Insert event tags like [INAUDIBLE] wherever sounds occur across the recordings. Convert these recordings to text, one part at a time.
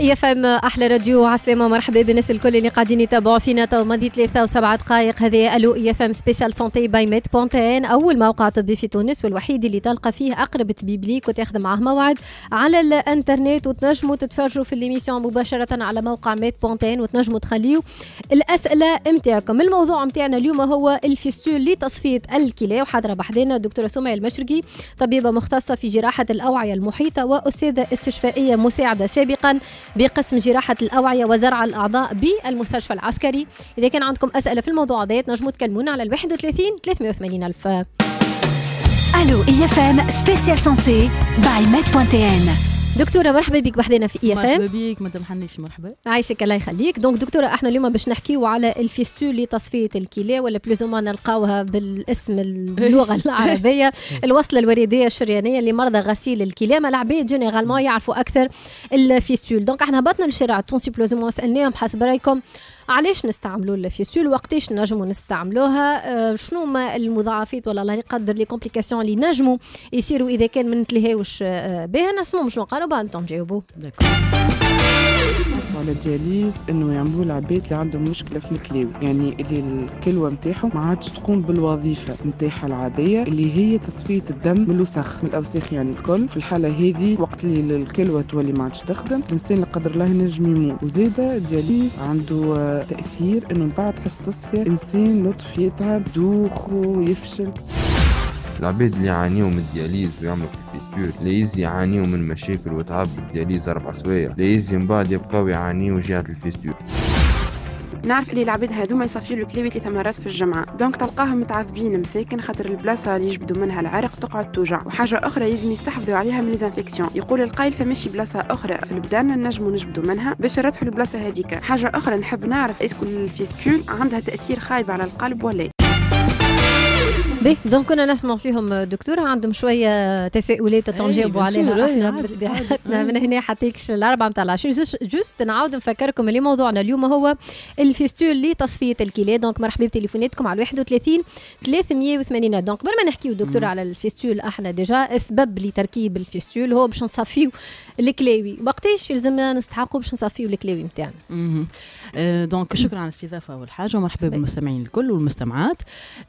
يا فم احلى راديو عسلامه مرحبا بالناس الكل اللي قاعدين يتابعوا فينا تو ماضي ثلاثة وسبعة دقائق هذه الو يا فم سبيسيال سونتي باي ميت بونتين اول موقع طبي في تونس والوحيد اللي تلقى فيه اقرب طبيب ليك وتاخذ معاه موعد على الانترنت وتنجموا تتفرجوا في ليميسيون مباشرة على موقع ميت بونتين وتنجموا تخليوا الاسئلة نتاعكم الموضوع نتاعنا اليوم هو الفيستول لتصفية الكلى وحاضرة بحدنا الدكتورة سمية المشرقي طبيبة مختصة في جراحة الاوعية المحيطة واستاذة استشفائية مساعدة سابقا بقسم جراحة الأوعية وزرع الأعضاء بالمستشفى العسكري إذا كان عندكم أسئلة في الموضوع ده تنجموا تكلمونا على 31 380 ألف الو اي اف ام سبيسيال سونتي باي ميد.تن دكتوره مرحبا بك بحدنا في اي اف ام مرحبا بك مدام حنيش مرحبا عايشك الله يخليك دونك دكتوره احنا اليوم باش نحكيو على الفيستول لتصفيه الكلى ولا بلوز ما نلقاوها بالاسم اللغه [LAUGHS] العربيه الوصله الوريديه الشريانيه لمرضى غسيل الكلى ما العباد جينيرالمون يعرفوا اكثر الفيستول دونك احنا هبطنا للشارع تونسي بلوز ما سالناهم حسب رايكم علاش نستعملوا الفيسيول وقتاش نجموا نستعملوها آه، شنو ما المضاعفات ولا الله يقدر لي كومبليكاسيون اللي نجموا يصيروا اذا كان ما نتلهاوش آه، بها نسمو مش نقالوا بعد جاوبوا على الدياليز انه يعملوا العباد اللي عندهم مشكله في الكلاوي يعني اللي الكلوه نتاعهم ما عادش تقوم بالوظيفه نتاعها العاديه اللي هي تصفيه الدم من الوسخ من الاوساخ يعني الكل في الحاله هذه وقت اللي الكلوه تولي ما عادش تخدم الانسان لا قدر الله ينجم يموت وزيدا الدياليز عنده تاثير انه من بعد حس تصفيه انسان لطف يتعب دوخ ويفشل العباد اللي يعانيو من الدياليز ويعملوا في الفيسبول ليز يعانيو من مشاكل وتعب بالدياليز أربع سوايع ليز من بعد يبقاو يعانيو جهة الفيسبول نعرف اللي العباد هذوما يصفيوا الكلاويت ثلاث مرات في الجمعه دونك تلقاهم متعذبين مساكن خاطر البلاصه اللي يجبدوا منها العرق تقعد توجع وحاجه اخرى لازم يستحفظوا عليها من ليزانفيكسيون يقول القائل فماشي بلاصه اخرى في البدان نجموا نجبدوا منها باش نرتحوا البلاصه هذيك حاجه اخرى نحب نعرف اسكو الفيستول عندها تاثير خايب على القلب ولا بيه دونك كنا نسمع فيهم دكتوره عندهم شويه تساؤلات إيه، تنجاوبوا عليها احنا بطبيعتنا [LAUGHS] نعم، من هنا حتيكش الاربعه نتاع العشرين جوست نعاود نفكركم اللي موضوعنا اليوم هو الفيستول لتصفيه الكلى دونك مرحبا بتليفوناتكم على 31 380 دونك قبل ما نحكيو دكتور على الفيستول احنا ديجا السبب لتركيب الفيستول هو باش نصفيو الكلاوي وقتاش يلزمنا نستحقوا باش نصفيو الكلاوي نتاعنا دونك آه، شكرا على الاستضافه اول حاجه ومرحبا طيب. بالمستمعين الكل والمستمعات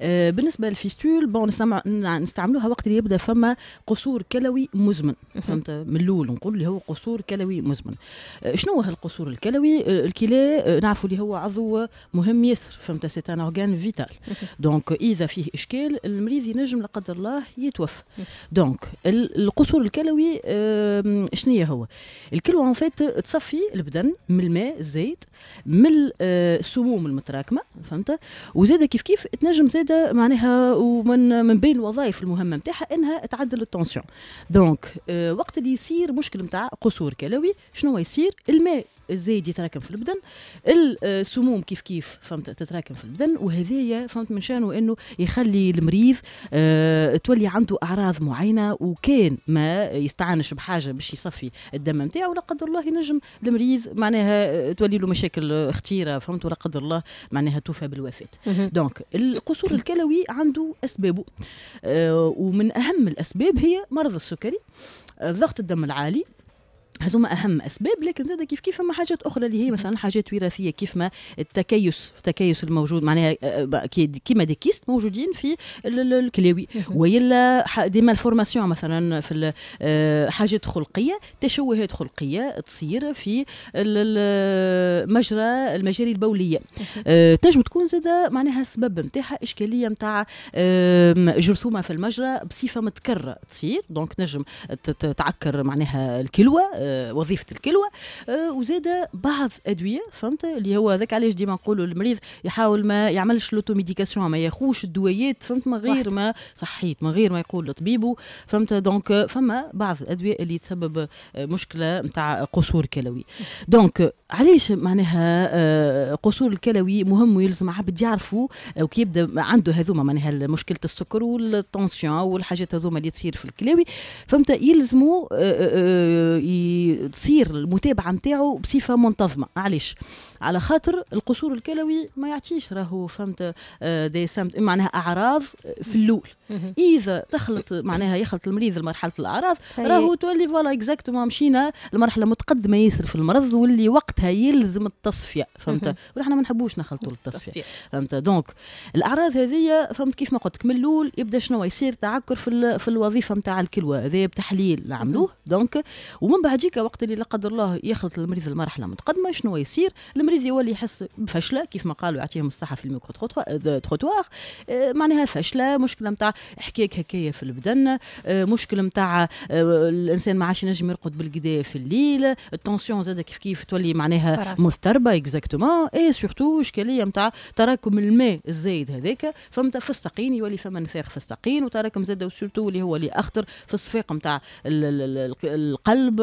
آه، بالنسبه للفيستول الكبسول بون نستعملوها وقت اللي يبدا فما قصور كلوي مزمن فهمت من الاول نقول اللي هو قصور كلوي مزمن آه، شنو هو القصور الكلوي آه، الكلى آه، نعرفوا اللي هو عضو مهم ياسر فهمت سي ان اورغان فيتال دونك اذا فيه اشكال المريض ينجم لا قدر الله يتوفى دونك القصور الكلوي شنو هو الكلو ان فيت تصفي البدن من الماء الزايد من السموم المتراكمه فهمت وزاده كيف كيف تنجم زاده معناها ومن من بين الوظائف المهمه نتاعها انها تعدل التونسيون دونك آه، وقت اللي يصير مشكل نتاع قصور كلوي شنو يصير الماء الزايد يتراكم في البدن آه، السموم كيف كيف فهمت تتراكم في البدن وهذايا فهمت من شانه انه يخلي المريض آه تولي عنده اعراض معينه وكان ما يستعانش بحاجه باش يصفي الدم نتاعو لا قدر الله ينجم المريض معناها آه، تولي له مشاكل آه، خطيره فهمت ولا قدر الله معناها توفى بالوفاه دونك القصور الكلوي عنده اسبابه آه ومن اهم الاسباب هي مرض السكري ضغط الدم العالي هذوما اهم اسباب لكن زاد كيف كيف فما حاجات اخرى اللي هي مثلا حاجات وراثيه كيف ما التكيس التكيس الموجود معناها آه، آه، كيما دي كيست موجودين في الكلاوي والا ديما الفورماسيون مثلا في آه، حاجات خلقيه تشوهات خلقيه تصير في المجرى المجاري البوليه تنجم تكون زاد معناها السبب نتاعها اشكاليه نتاع جرثومه في المجرى بصفه متكرره تصير دونك نجم تعكر معناها الكلوه آه، وظيفه الكلوه آه، وزاد بعض ادويه فهمت اللي هو هذاك علاش ديما نقولوا المريض يحاول ما يعملش لوتو ميديكاسيون ما ياخوش الدويات فهمت من غير ما صحيت من غير ما يقول لطبيبه فهمت دونك فما بعض الادويه اللي تسبب آه، مشكله نتاع قصور كلوي دونك علاش معناها قصور الكلوي مهم ويلزم عبد يعرفوا وكي يبدا عنده هذوما معناها مشكله السكر والتونسيون والحاجات هذوما اللي تصير في الكلاوي فهمت يلزموا تصير المتابعه نتاعو بصفه منتظمه علاش على خاطر القصور الكلوي ما يعطيش راهو فهمت آه، سمت معناها اعراض آه، في الاول اذا تخلط معناها يخلط المريض لمرحله الاعراض راهو تولي فوالا اكزاكتومون مشينا لمرحله متقدمه ياسر في المرض واللي وقتها يلزم التصفيه فهمت ونحن ما نحبوش نخلطوا التصفيه فهمت دونك الاعراض هذه فهمت كيف ما قلت لك من الاول يبدا شنو يصير تعكر في في الوظيفه نتاع الكلوه هذا بتحليل نعملوه دونك ومن بعد جيك وقت اللي لا قدر الله يخلط المريض لمرحله متقدمه شنو يصير المريض يولي يحس بفشله كيف ما قالوا يعطيهم الصحه في الميكرو آه، تخوتوار آه، معناها فشله مشكله نتاع حكاك هكايا في البدن آه، مشكل نتاع آه، الانسان ما عادش ينجم يرقد بالقدا في الليل التونسيون زاد كيف كيف تولي معناها مضطربه اكزاكتومون اي سورتو اشكاليه نتاع تراكم الماء الزايد هذاك فهمت في الساقين يولي فما نفاق في الساقين وتراكم زاد سورتو اللي هو اللي اخطر في الصفاق نتاع القلب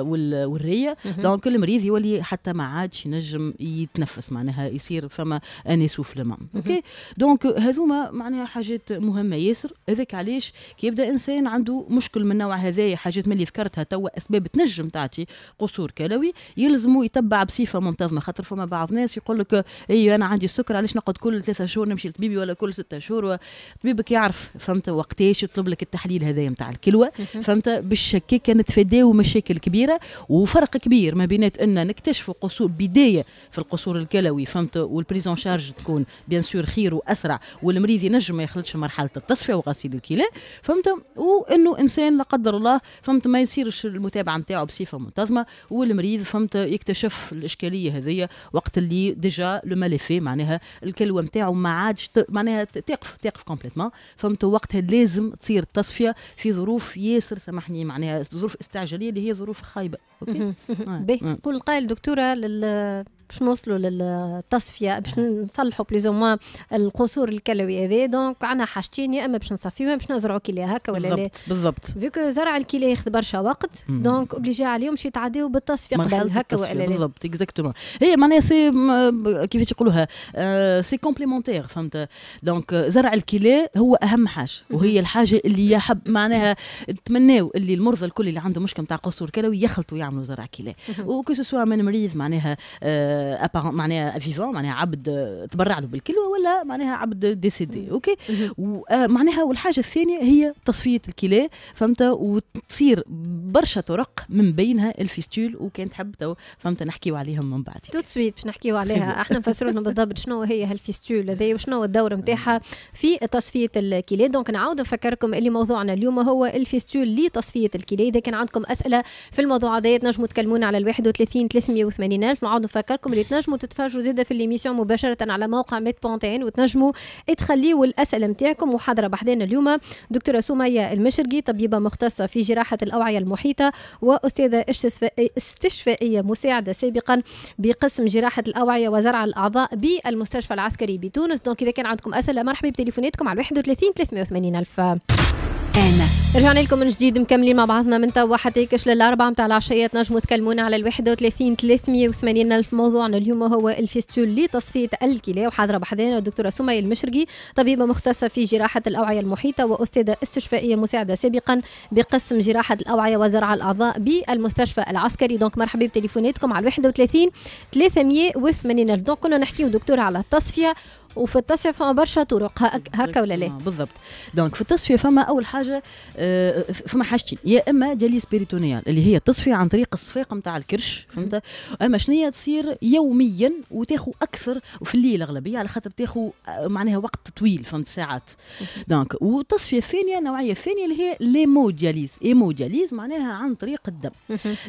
والريه دونك المريض يولي حتى ما عادش ينجم يتنفس معناها يصير فما انيسوفلمون اوكي دونك هذوما معناها حاجات مهمه عامه ياسر هذاك علاش كي يبدا انسان عنده مشكل من نوع هذايا حاجات من اللي ذكرتها توا اسباب تنجم تعطي قصور كلوي يلزموا يتبع بصفه منتظمه خاطر فما بعض الناس يقول لك اي انا عندي السكر علاش نقعد كل ثلاثة شهور نمشي لطبيبي ولا كل ستة شهور طبيبك يعرف فهمت وقتاش يطلب لك التحليل هذايا نتاع الكلوه فهمت هكاك نتفاداو مشاكل كبيره وفرق كبير ما بينات ان نكتشفوا قصور بدايه في القصور الكلوي فهمت والبريزون شارج تكون بيان سور خير واسرع والمريض ينجم ما يخلطش مرحله التصفيه وغسيل الكلى فهمت وانه انسان لا قدر الله فهمت ما يصيرش المتابعه نتاعو بصفه منتظمه والمريض فهمت يكتشف الاشكاليه هذه وقت اللي ديجا لو ماليفي معناها الكلوه نتاعو ما عادش معناها تقف تقف كومبليتمون فهمت وقتها لازم تصير التصفيه في ظروف ياسر سامحني معناها ظروف استعجاليه اللي هي ظروف خايبه اوكي آه. قول قال دكتوره لل باش نوصلوا للتصفيه باش نصلحوا بليز موان القصور الكلوي هذا دونك عندنا حاجتين يا اما باش يا باش نزرعوا كيليا هكا ولا لا بالضبط فيكو زرع الكيليا ياخذ برشا وقت دونك اوبليجي عليهم باش يتعداو بالتصفيه قبل هكا ولا لا بالضبط اكزاكتومون هي معناها سي كيفاش يقولوها سي آه، كومبليمونتير فهمت دونك زرع الكلى هو اهم حاجه وهي الحاجه اللي يحب معناها نتمناو اللي المرضى الكل اللي عنده مشكله نتاع قصور كلوي يخلطوا يعملوا زرع كلى وكو سوا من مريض معناها آه ابارون آه، معناها فيفون معناها عبد تبرع له بالكلوه ولا معناها عبد ديسيدي اوكي ومعناها آه، والحاجه الثانيه هي تصفيه الكلى فهمت وتصير برشا طرق من بينها الفيستول وكان تحب تو فهمت نحكيو عليهم من بعد تو سويت باش نحكيو عليها احنا نفسروا لهم بالضبط شنو هي هالفيستول هذايا وشنو الدور نتاعها في تصفيه الكلى دونك نعاود نفكركم اللي موضوعنا اليوم هو الفيستول لتصفيه الكلى اذا كان عندكم اسئله في الموضوع هذايا تنجموا تكلمونا على ال 31 380 الف نعاود نفكركم نتاعكم اللي تنجموا تتفرجوا زاده في الليميسيون مباشره على موقع ميت بونتين وتنجموا تخليوا الاسئله نتاعكم وحاضره بحدنا اليوم دكتوره سميه المشرقي طبيبه مختصه في جراحه الاوعيه المحيطه واستاذه استشفائيه مساعده سابقا بقسم جراحه الاوعيه وزرع الاعضاء بالمستشفى العسكري بتونس دونك اذا كان عندكم اسئله مرحبا بتليفوناتكم على 31 380 الف انا رجعنا لكم من جديد مكملين مع بعضنا من توا حتى كش للاربعه نتاع العشيه تنجموا تكلمونا على ال 31 380 الف موضوعنا اليوم هو الفيستول لتصفيه الكلى وحاضره بحذانا الدكتوره سميه المشرقي طبيبه مختصه في جراحه الاوعيه المحيطه واستاذه استشفائيه مساعده سابقا بقسم جراحه الاوعيه وزرع الاعضاء بالمستشفى العسكري دونك مرحبا بتليفوناتكم على 31 380 الف دونك كنا نحكيو دكتور على التصفيه وفي التصفيه فما برشا طرق هكا ولا لا بالضبط دونك في التصفيه فما اول حاجه آه، فما حاجتين يا اما جليس بيريتونيال اللي هي التصفيه عن طريق الصفاق نتاع الكرش فهمت اما شنو تصير يوميا وتاخو اكثر وفي الليل اغلبيه على خاطر تاخو آه، معناها وقت طويل فهمت ساعات دونك والتصفيه الثانيه النوعيه الثانيه اللي هي ايمو ايمودياليز معناها عن طريق الدم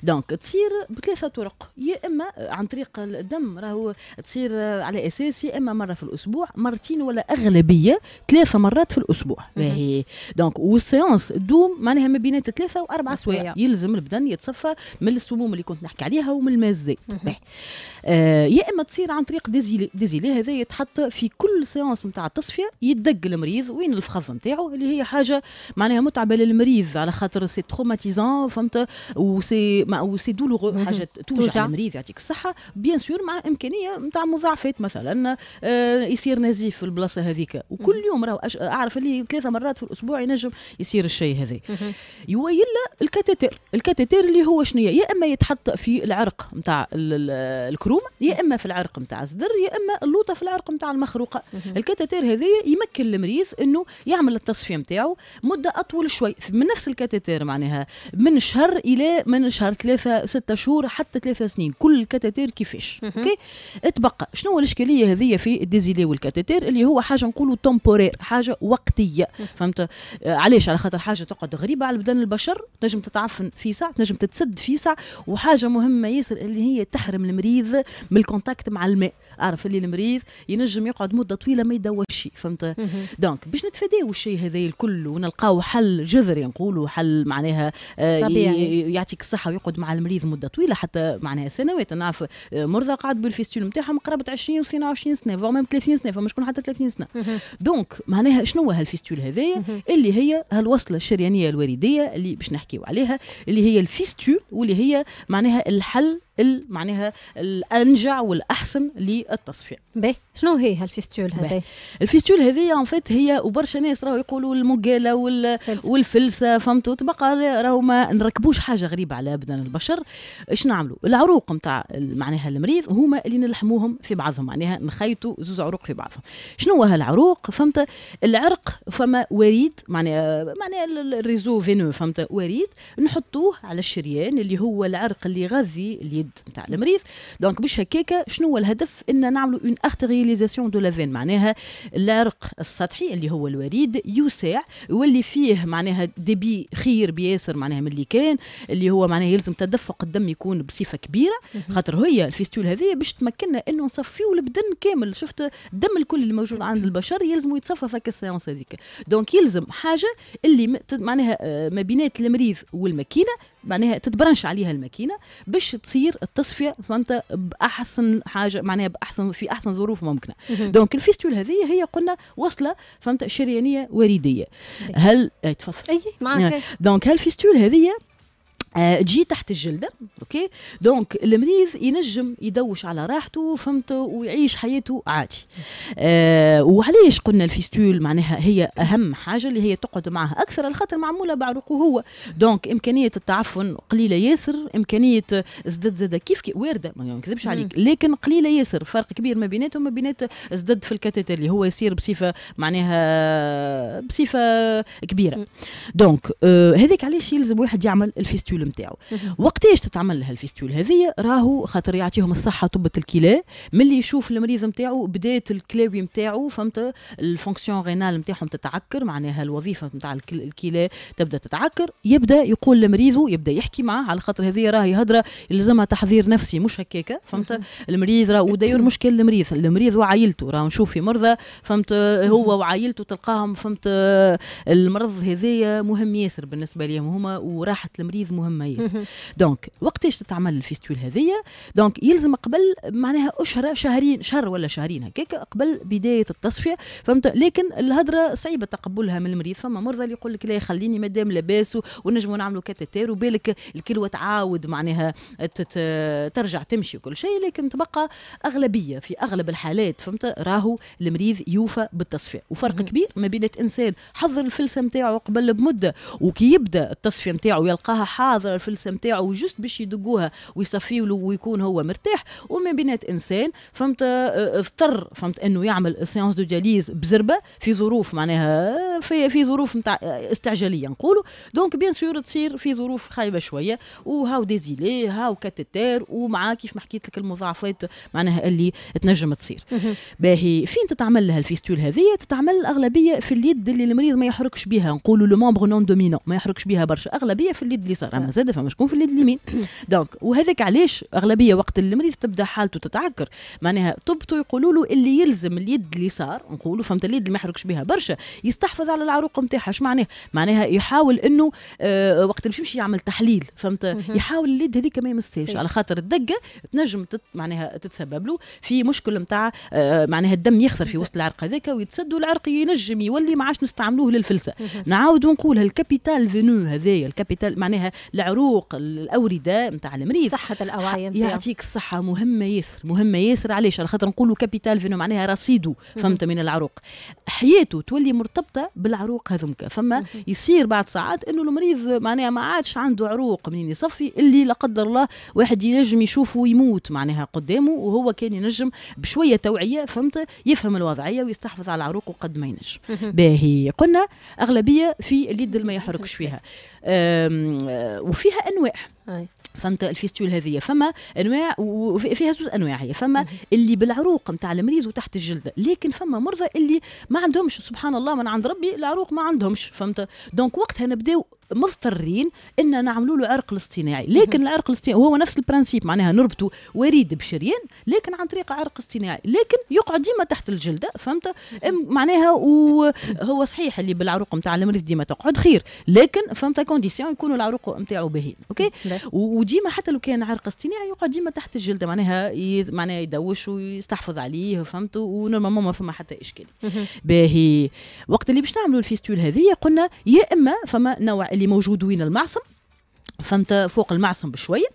دونك تصير بثلاثه طرق يا اما عن طريق الدم راهو تصير آه، على اساس يا اما مره في الاسبوع الاسبوع مرتين ولا اغلبيه ثلاثه مرات في الاسبوع باهي دونك والسيونس تدوم معناها ما بين ثلاثه واربع سوايع يلزم البدن يتصفى من السموم اللي كنت نحكي عليها ومن الماء الزايد آه يا اما تصير عن طريق ديزيلي ديزيلي هذا يتحط في كل سيونس نتاع التصفيه يدق المريض وين الفخذ نتاعو اللي هي حاجه معناها متعبه للمريض على خاطر سي تروماتيزون فهمت وسي وسي دولوغو حاجه توجع المريض يعطيك الصحه بيان سور مع امكانيه نتاع مضاعفات مثلا آه يصير نزيف في البلاصه هذيك وكل يوم راه أش... اعرف اللي ثلاثه مرات في الاسبوع ينجم يصير الشيء هذا يويلا الكاتيتر الكاتيتر اللي هو شنو يا اما يتحط في العرق نتاع الكروم يا اما في العرق نتاع الصدر يا اما اللوطه في العرق نتاع المخروقه الكاتيتر هذايا يمكن المريض انه يعمل التصفيه نتاعو مده اطول شوي من نفس الكاتيتر معناها من شهر الى من شهر ثلاثه ستة شهور حتى ثلاثة سنين كل الكاتيتير كيفاش اوكي تبقى شنو الاشكاليه هذه في الديزيلي والكاتيتير اللي هو حاجه نقولوا تومبورير حاجه وقتيه فهمت آه، علاش على خاطر حاجه تقعد غريبه على بدن البشر تنجم تتعفن في ساعه تنجم تتسد في ساعه وحاجه مهمه ياسر اللي هي تحرم المريض من الكونتاكت مع الماء اعرف اللي المريض ينجم يقعد مده طويله ما يدوش فهمت دونك باش نتفاداو الشيء هذا الكل ونلقاو حل جذري نقولوا حل معناها آه، طبيعي. يعطيك الصحه ويقعد مع المريض مده طويله حتى معناها سنوات نعرف آه، مرضى قعد بالفيستول نتاعهم قرابه 20 و 22 سنه ميم 30 سنه فما شكون حتى 30 سنه دونك معناها شنو هالفيستول هذايا اللي هي هالوصله الشريانيه الوريديه اللي باش نحكيو عليها اللي هي الفيستول واللي هي معناها الحل معناها الانجع والاحسن للتصفيه باهي شنو هي هالفيستول هذا الفيستول هذه ان فيت هي وبرشا ناس راهو يقولوا المقاله وال... والفلسه فهمتوا تبقى راهو ما نركبوش حاجه غريبه على بدن البشر اش نعملوا العروق نتاع معناها المريض هما اللي نلحموهم في بعضهم معناها نخيطوا زوز عروق في بعضهم شنو هو هالعروق فهمت العرق فما وريد معناها معناها الريزو فينو فهمت وريد نحطوه على الشريان اللي هو العرق اللي يغذي اليد الحد نتاع المريض دونك باش هكاك شنو هو الهدف ان نعملوا اون ارتيريزاسيون دو لافين معناها العرق السطحي اللي هو الوريد يوسع واللي فيه معناها ديبي خير بياسر معناها من اللي كان اللي هو معناها يلزم تدفق الدم يكون بصفه كبيره خاطر هي الفيستول هذه باش تمكننا انه نصفيو البدن كامل شفت الدم الكل اللي موجود عند البشر يلزم يتصفى فك السيونس هذيك دونك يلزم حاجه اللي معناها آه، ما بينات المريض والماكينه معناها تتبرنش عليها الماكينه باش تصير التصفيه فهمت باحسن حاجه معناها باحسن في احسن ظروف ممكنه دونك الفيستول هذه هي قلنا وصله فهمت شريانيه وريديه هل إيه، تفضل اي معك نعم. دونك هالفيستول هذه آه، تجي تحت الجلده اوكي دونك المريض ينجم يدوش على راحته فهمت ويعيش حياته عادي أه وعلاش قلنا الفيستول معناها هي اهم حاجه اللي هي تقعد معها اكثر الخطر معموله بعرقه هو دونك امكانيه التعفن قليله ياسر امكانيه ازداد زاده كيف, كيف وارده ما نكذبش عليك لكن قليله ياسر فرق كبير ما بيناتهم ما بينات ازداد في الكاتيتر اللي هو يصير بصفه معناها بصفه كبيره دونك أه هذيك علاش يلزم واحد يعمل الفيستول الفيستول نتاعو وقتاش تتعمل لها الفيستول هذه راهو خاطر يعطيهم الصحه طبه الكلى ملي يشوف المريض نتاعو بدات الكلاوي نتاعو فهمت الفونكسيون رينال نتاعهم تتعكر معناها الوظيفه نتاع الكلى تبدا تتعكر يبدا يقول لمريضه يبدا يحكي معاه على خاطر هذه راهي هدره يلزمها تحضير نفسي مش هكاكه فهمت المريض راه وداير مشكل المريض المريض وعائلته راه نشوف في مرضى فهمت هو وعائلته تلقاهم فهمت المرض هذايا مهم ياسر بالنسبه لهم هما وراحه المريض مهم مهمه ياسر دونك وقتاش تتعمل الفيستول هذية دونك يلزم قبل معناها اشهر شهرين شهر ولا شهرين هكاك قبل بدايه التصفيه فهمت لكن الهضره صعيبه تقبلها من المريض فما مرضى اللي يقول لك لا خليني مادام لاباس ونجموا نعملوا كاتيتير وبالك الكلوه تعاود معناها ترجع تمشي وكل شيء لكن تبقى اغلبيه في اغلب الحالات فهمت راهو المريض يوفى بالتصفيه وفرق كبير ما بين انسان حضر الفلسه نتاعو قبل بمده وكي يبدا التصفيه نتاعو يلقاها حاضر حاضره الفلسه نتاعو وجست باش يدقوها ويصفيوا له ويكون هو مرتاح ومن بينات انسان فهمت آه، آه، اضطر فهمت انه يعمل سيونس دو دياليز بزربه في ظروف معناها في, في ظروف نتاع آه، استعجاليه نقولوا دونك بيان سور تصير في ظروف خايبه شويه وهاو ديزيلي هاو كاتتير ومع كيف ما حكيت لك المضاعفات معناها اللي تنجم تصير باهي فين تتعمل لها الفيستول هذه تتعمل الاغلبيه في اليد اللي المريض ما يحركش بها نقولوا لو مومبر نون دومينون ما يحركش بها برشا اغلبيه في اليد اليسار زاد فما شكون في اليد اليمين دونك [COUGHS] وهذاك علاش اغلبيه وقت المريض تبدا حالته تتعكر معناها طبته يقولوا له اللي يلزم اليد اليسار نقولوا فهمت اليد اللي ما يحركش بها برشا يستحفظ على العروق نتاعها اش معناها معناها يحاول انه آه وقت اللي يمشي يعمل تحليل فهمت يحاول اليد هذيك ما يمسهاش على خاطر الدقه تنجم تت معناها تتسبب له في مشكل نتاع آه معناها الدم يخثر في وسط العرق هذاك ويتسد والعرق ينجم يولي ما عادش نستعملوه للفلسه نعاود نقولها الكابيتال فينو هذايا الكابيتال معناها العروق الاورده نتاع المريض صحه الاوعيه يعطيك الصحه مهمه ياسر مهمه ياسر علاش على خاطر نقولوا كابيتال فينو معناها رصيده فهمت من العروق حياته تولي مرتبطه بالعروق هذمك فما يصير بعد ساعات انه المريض معناها ما عادش عنده عروق منين يصفي اللي لا قدر الله واحد ينجم يشوفه ويموت معناها قدامه وهو كان ينجم بشويه توعيه فهمت يفهم الوضعيه ويستحفظ على عروقه قد ما ينجم باهي قلنا اغلبيه في اليد اللي ما يحركش فيها آه، وفيها انواع فهمت الفيستول هذه فما انواع وفيها زوج انواع هي فما اللي بالعروق نتاع المريض وتحت الجلد لكن فما مرضى اللي ما عندهمش سبحان الله من عند ربي العروق ما عندهمش فهمت دونك وقتها نبداو مضطرين ان نعملوا له عرق الاصطناعي لكن العرق الاصطناعي هو نفس البرانسيب معناها نربطه وريد بشريان لكن عن طريق عرق اصطناعي لكن يقعد ديما تحت الجلده فهمت معناها وهو صحيح اللي بالعروق نتاع المريض ديما تقعد خير لكن فهمت كونديسيون يكونوا العروق نتاعو باهين اوكي وديما حتى لو كان عرق اصطناعي يقعد ديما تحت الجلده معناها معناها يدوش ويستحفظ عليه فهمت ونورمالمون ما فما حتى اشكال باهي وقت اللي باش نعملوا الفيستول هذه قلنا يا اما فما نوع اللي موجود وين المعصم فهمت فوق المعصم بشويه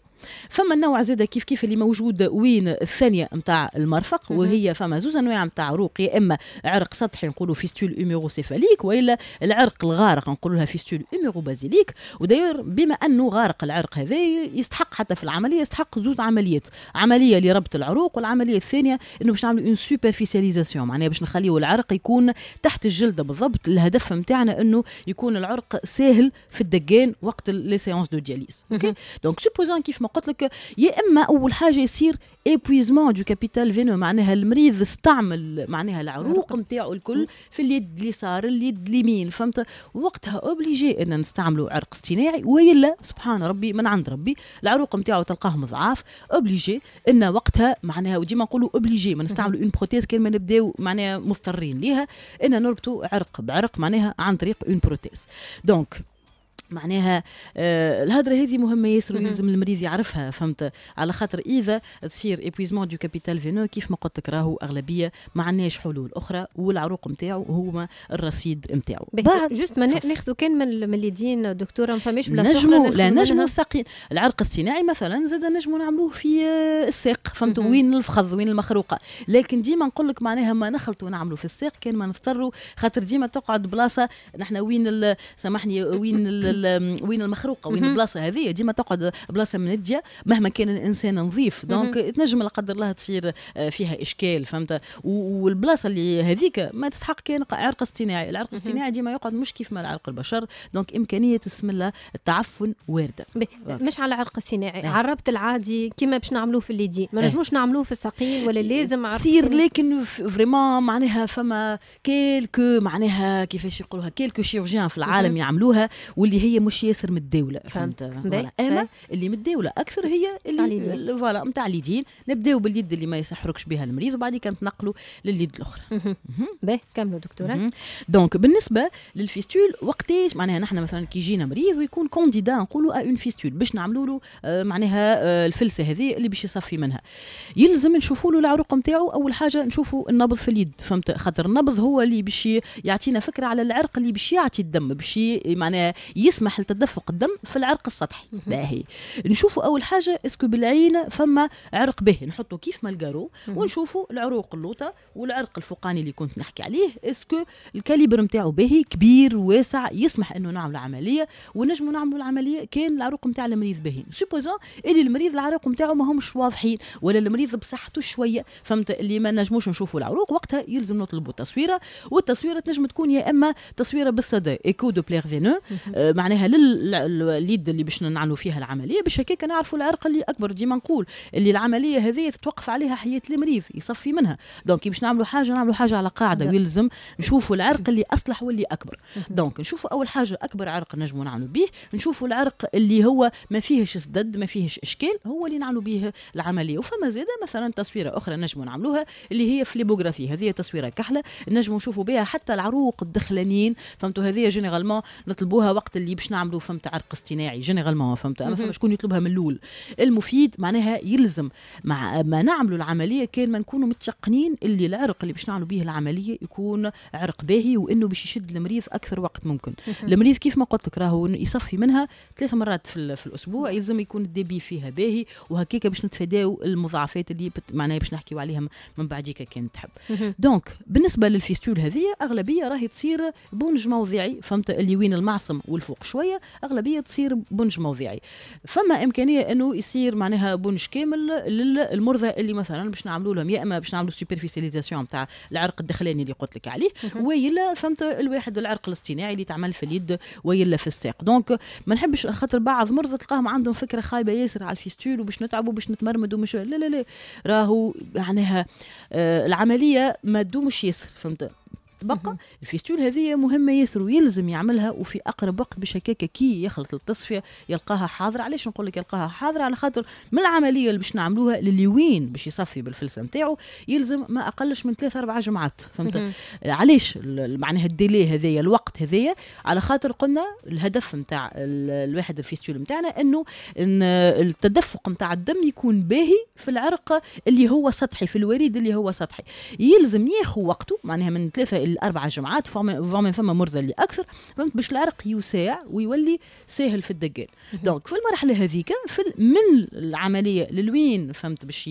فما النوع زاد كيف كيف اللي موجود وين الثانيه نتاع المرفق وهي فما زوز انواع نتاع عروق يا اما عرق سطحي نقولوا فيستول سيفاليك والا العرق الغارق نقولوا لها فيستول بازيليك وداير بما انه غارق العرق هذا يستحق حتى في العمليه يستحق زوز عمليات عمليه لربط العروق والعمليه الثانيه انه باش نعملوا اون سوبرفيسياليزاسيون معناها باش نخليوا العرق يكون تحت الجلد بالضبط الهدف نتاعنا انه يكون العرق ساهل في الدقان وقت لي سيونس دو دياليز اوكي دونك سوبوزون كيف ما قلت لك يا اما اول حاجه يصير ايبويزمون دو كابيتال فينو معناها المريض استعمل معناها العروق نتاعو الكل في اليد اليسار اليد اليمين فهمت وقتها اوبليجي ان نستعملوا عرق اصطناعي والا سبحان ربي من عند ربي العروق نتاعو تلقاه مضعاف اوبليجي ان وقتها معناها وديما نقولوا اوبليجي ما نستعملوا اون بروتيز كان ما نبداو معناها مضطرين ليها ان نربطوا عرق بعرق معناها عن طريق اون بروتيز دونك معناها الهدره الهضره هذه مهمه ياسر ولازم المريض يعرفها فهمت على خاطر اذا تصير ايبويزمون دو كابيتال فينو كيف ما قلت لك راهو اغلبيه ما عندناش حلول اخرى والعروق نتاعو هما الرصيد نتاعو بعد جوست ما ناخذوا كان من المليدين دكتوره ما فماش بلا نجمو لا نجمو ثقيل العرق الصناعي مثلا زاد نجمو نعملوه في آه، الساق فهمت وين الفخذ وين المخروقه لكن ديما نقول لك معناها ما نخلطوا نعملوا في الساق كان ما نضطروا خاطر ديما تقعد بلاصه نحن وين سامحني وين وين المخروقه وين البلاصه هذه ديما تقعد بلاصه منديه مهما كان الانسان نظيف دونك تنجم لا قدر الله تصير آه، فيها اشكال فهمت والبلاصه اللي هذيك ما تستحق كان عرق اصطناعي العرق الاصطناعي ديما يقعد مش كيف ما العرق البشر دونك امكانيه اسم الله التعفن وارده مش على العرق الصناعي نعم. عربت العادي كما باش نعملوه في الليدين ما إيه. نجموش نعملوه في الساقين ولا إيه، لازم عرق تصير لكن فريمون معناها فما كيلكو معناها كيفاش يقولوها كيلكو شيرجيان في العالم يعملوها واللي هي مش ياسر متداوله فهمت انا اللي متداوله اكثر هي اللي فوالا نتاع اليدين نبداو باليد اللي ما يسحركش بها المريض وبعد كان نتنقلوا لليد الاخرى باهي كملوا دكتوره دونك بالنسبه للفيستول وقتاش معناها نحن مثلا كي يجينا مريض ويكون كونديدا نقولوا اون آه، فيستول باش نعملوا له آه، معناها آه، الفلسه هذه اللي باش يصفي منها يلزم نشوفوا له العروق نتاعو اول حاجه نشوفوا النبض في اليد فهمت خاطر النبض هو اللي باش يعطينا فكره على العرق اللي باش يعطي الدم باش معناها يسمح لتدفق الدم في العرق السطحي باهي نشوفوا اول حاجه اسكو بالعين فما عرق به نحطه كيف ما القارو ونشوفوا العروق اللوطه والعرق الفوقاني اللي كنت نحكي عليه اسكو الكاليبر نتاعو باهي كبير واسع يسمح انه نعمل عمليه ونجموا نعملوا العمليه كان العروق نتاع المريض به سوبوزون اللي المريض العروق نتاعو ماهمش واضحين ولا المريض بصحته شويه فهمت اللي ما نجموش نشوفوا العروق وقتها يلزم نطلبوا تصويره والتصويره تنجم تكون يا اما تصويره بالصدى ايكو دو بلير فينو معناها لليد اللي باش نعملوا فيها العمليه باش هكاك نعرفوا العرق اللي اكبر ديما نقول اللي العمليه هذه تتوقف عليها حياه المريض يصفي منها دونك باش نعملوا حاجه نعملوا حاجه على قاعده نعم. ويلزم نشوفوا العرق اللي اصلح واللي اكبر دونك نشوفوا اول حاجه اكبر عرق نجموا نعملوا به نشوفوا العرق اللي هو ما فيهش سدد ما فيهش اشكال هو اللي نعملوا به العمليه وفما زاده مثلا تصويره اخرى نجموا نعملوها اللي هي فليبوغرافي هذه تصويره كحله نجموا نشوفوا بها حتى العروق الدخلانيين فهمتوا هذه جينيرالمون نطلبوها وقت اللي اللي طيب، باش نعملوا فهمت عرق اصطناعي جينيرالمون فهمت انا فما شكون يطلبها من الاول المفيد معناها يلزم مع ما نعملوا العمليه كان ما نكونوا متشقنين اللي العرق اللي باش نعملوا به العمليه يكون عرق باهي وانه باش يشد المريض اكثر وقت ممكن المريض كيف ما قلت لك راهو يصفي منها ثلاث مرات في, في الاسبوع يلزم يكون الديبي فيها باهي وهكاك باش نتفاداو المضاعفات اللي بت... معناها باش نحكيو عليها من بعديك كان تحب دونك بالنسبه للفيستول هذه اغلبيه راهي تصير بونج موضعي فهمت اللي وين المعصم والفوق شويه اغلبيه تصير بنج موضعي فما امكانيه انه يصير معناها بنج كامل للمرضى اللي مثلا باش نعملوا لهم يا اما باش نعملوا سوبرفيسياليزاسيون تاع العرق الدخلاني اللي قلت لك عليه والا فهمت الواحد العرق الاصطناعي اللي تعمل في اليد والا في الساق دونك ما نحبش خاطر بعض مرضى تلقاهم عندهم فكره خايبه ياسر على الفيستول وباش نتعبوا باش نتمرمد ومش لا لا لا راهو معناها آه العمليه ما تدومش ياسر فهمت تبقى الفيستول هذه مهمه ياسر ويلزم يعملها وفي اقرب وقت باش هكاك كي يخلط التصفيه يلقاها حاضره علاش نقول لك يلقاها حاضره على خاطر من العمليه اللي باش نعملوها للي وين باش يصفي بالفلسه نتاعو يلزم ما اقلش من ثلاثة اربع جمعات فهمت علاش معناها الديلي هذايا الوقت هذايا على خاطر قلنا الهدف نتاع الواحد الفيستول نتاعنا انه إن التدفق نتاع الدم يكون باهي في العرق اللي هو سطحي في الوريد اللي هو سطحي يلزم ياخذ وقته معناها من ثلاثة الاربع جمعات فما فما مرضى اللي اكثر فهمت باش العرق يساع ويولي ساهل في الدقال دونك في المرحله هذيك من العمليه للوين فهمت باش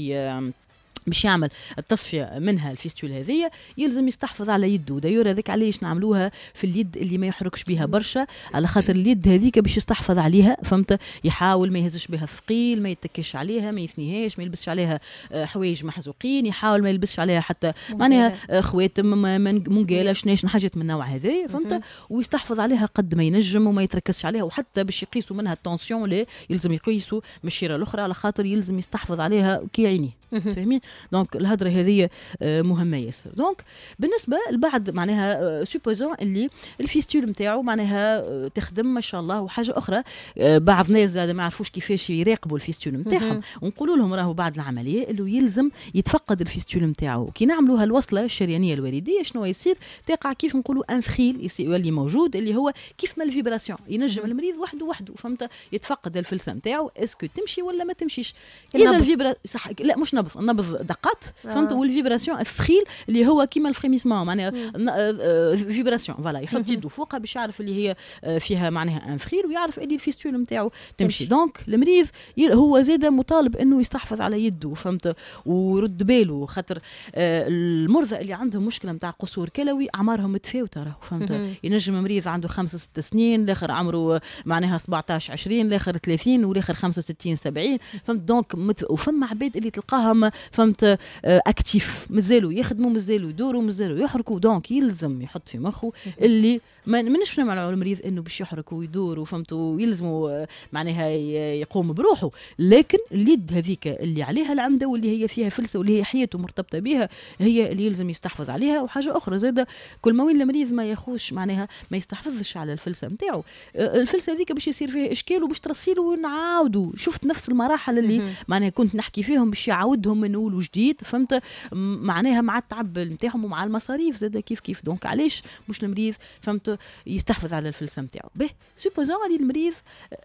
باش يعمل التصفيه منها الفيستول هذية يلزم يستحفظ على يده دايور هذاك علاش نعملوها في اليد اللي ما يحركش بها برشا على خاطر اليد هذيك باش يستحفظ عليها فهمت يحاول ما يهزش بها ثقيل ما يتكش عليها ما يثنيهاش ما يلبسش عليها آه، حوايج محزوقين يحاول ما يلبسش عليها حتى معناها آه، خواتم منقاله شناش حاجات من النوع هذايا فهمت ويستحفظ عليها قد ما ينجم وما يتركزش عليها وحتى باش يقيسوا منها التونسيون لا يلزم يقيسوا من الشيره الاخرى على خاطر يلزم يستحفظ عليها كي عينيه فاهمين دونك الهضره هذه آه، مهمه ياسر دونك بالنسبه لبعض معناها سوبوزون آه، اللي الفيستول نتاعو معناها آه، تخدم ما شاء الله وحاجه اخرى بعض ناس زاد ما يعرفوش كيفاش يراقبوا الفيستول نتاعهم ونقولوا لهم راهو بعد العمليه اللي يلزم يتفقد الفيستول نتاعو كي نعملوها الوصله الشريانيه الوريديه شنو يصير تقع كيف نقولوا انفخيل يولي موجود اللي هو كيف ما الفيبراسيون ينجم المريض وحده وحده فهمت يتفقد الفلسه نتاعو اسكو تمشي ولا ما تمشيش كذا الفيبرا صح لا مش نبض النبض النبض دقات آه. فهمت والفيبراسيون الثخيل اللي هو كيما الفريميسمون معناها آه، آه، فيبراسيون فوالا يحط يده فوقها باش يعرف اللي هي فيها معناها ان ثخيل ويعرف اللي الفيستول نتاعو تمشي دونك المريض هو زاد مطالب انه يستحفظ على يده فهمت ويرد باله خاطر المرضى اللي عندهم مشكله نتاع قصور كلوي اعمارهم متفاوته راه فهمت ينجم مريض عنده خمسة ست سنين الاخر عمره معناها 17 20 الاخر 30 والاخر 65 70 فهمت دونك وفما عباد اللي تلقاه راهم فهمت اكتيف آه، مازالوا يخدموا مازالوا يدوروا مازالوا يحركوا دونك يلزم يحط في مخه اللي ما منش نوع المريض انه باش يحرك ويدور وفهمت ويلزموا معناها يقوم بروحه لكن اليد هذيك اللي عليها العمده واللي هي فيها فلسه واللي هي حياته مرتبطه بها هي اللي يلزم يستحفظ عليها وحاجه اخرى زاده كل ما وين المريض ما ياخذش معناها ما يستحفظش على الفلسه نتاعو أه، الفلسه هذيك باش يصير فيها اشكال وباش ترسيل ونعاودوا شفت نفس المراحل اللي معناها كنت نحكي فيهم باش يعاودهم من اول وجديد فهمت معناها مع التعب نتاعهم ومع المصاريف زاده كيف كيف دونك علاش مش المريض فهمت يستحفظ على الفلسه نتاعو به سوبوزون غادي المريض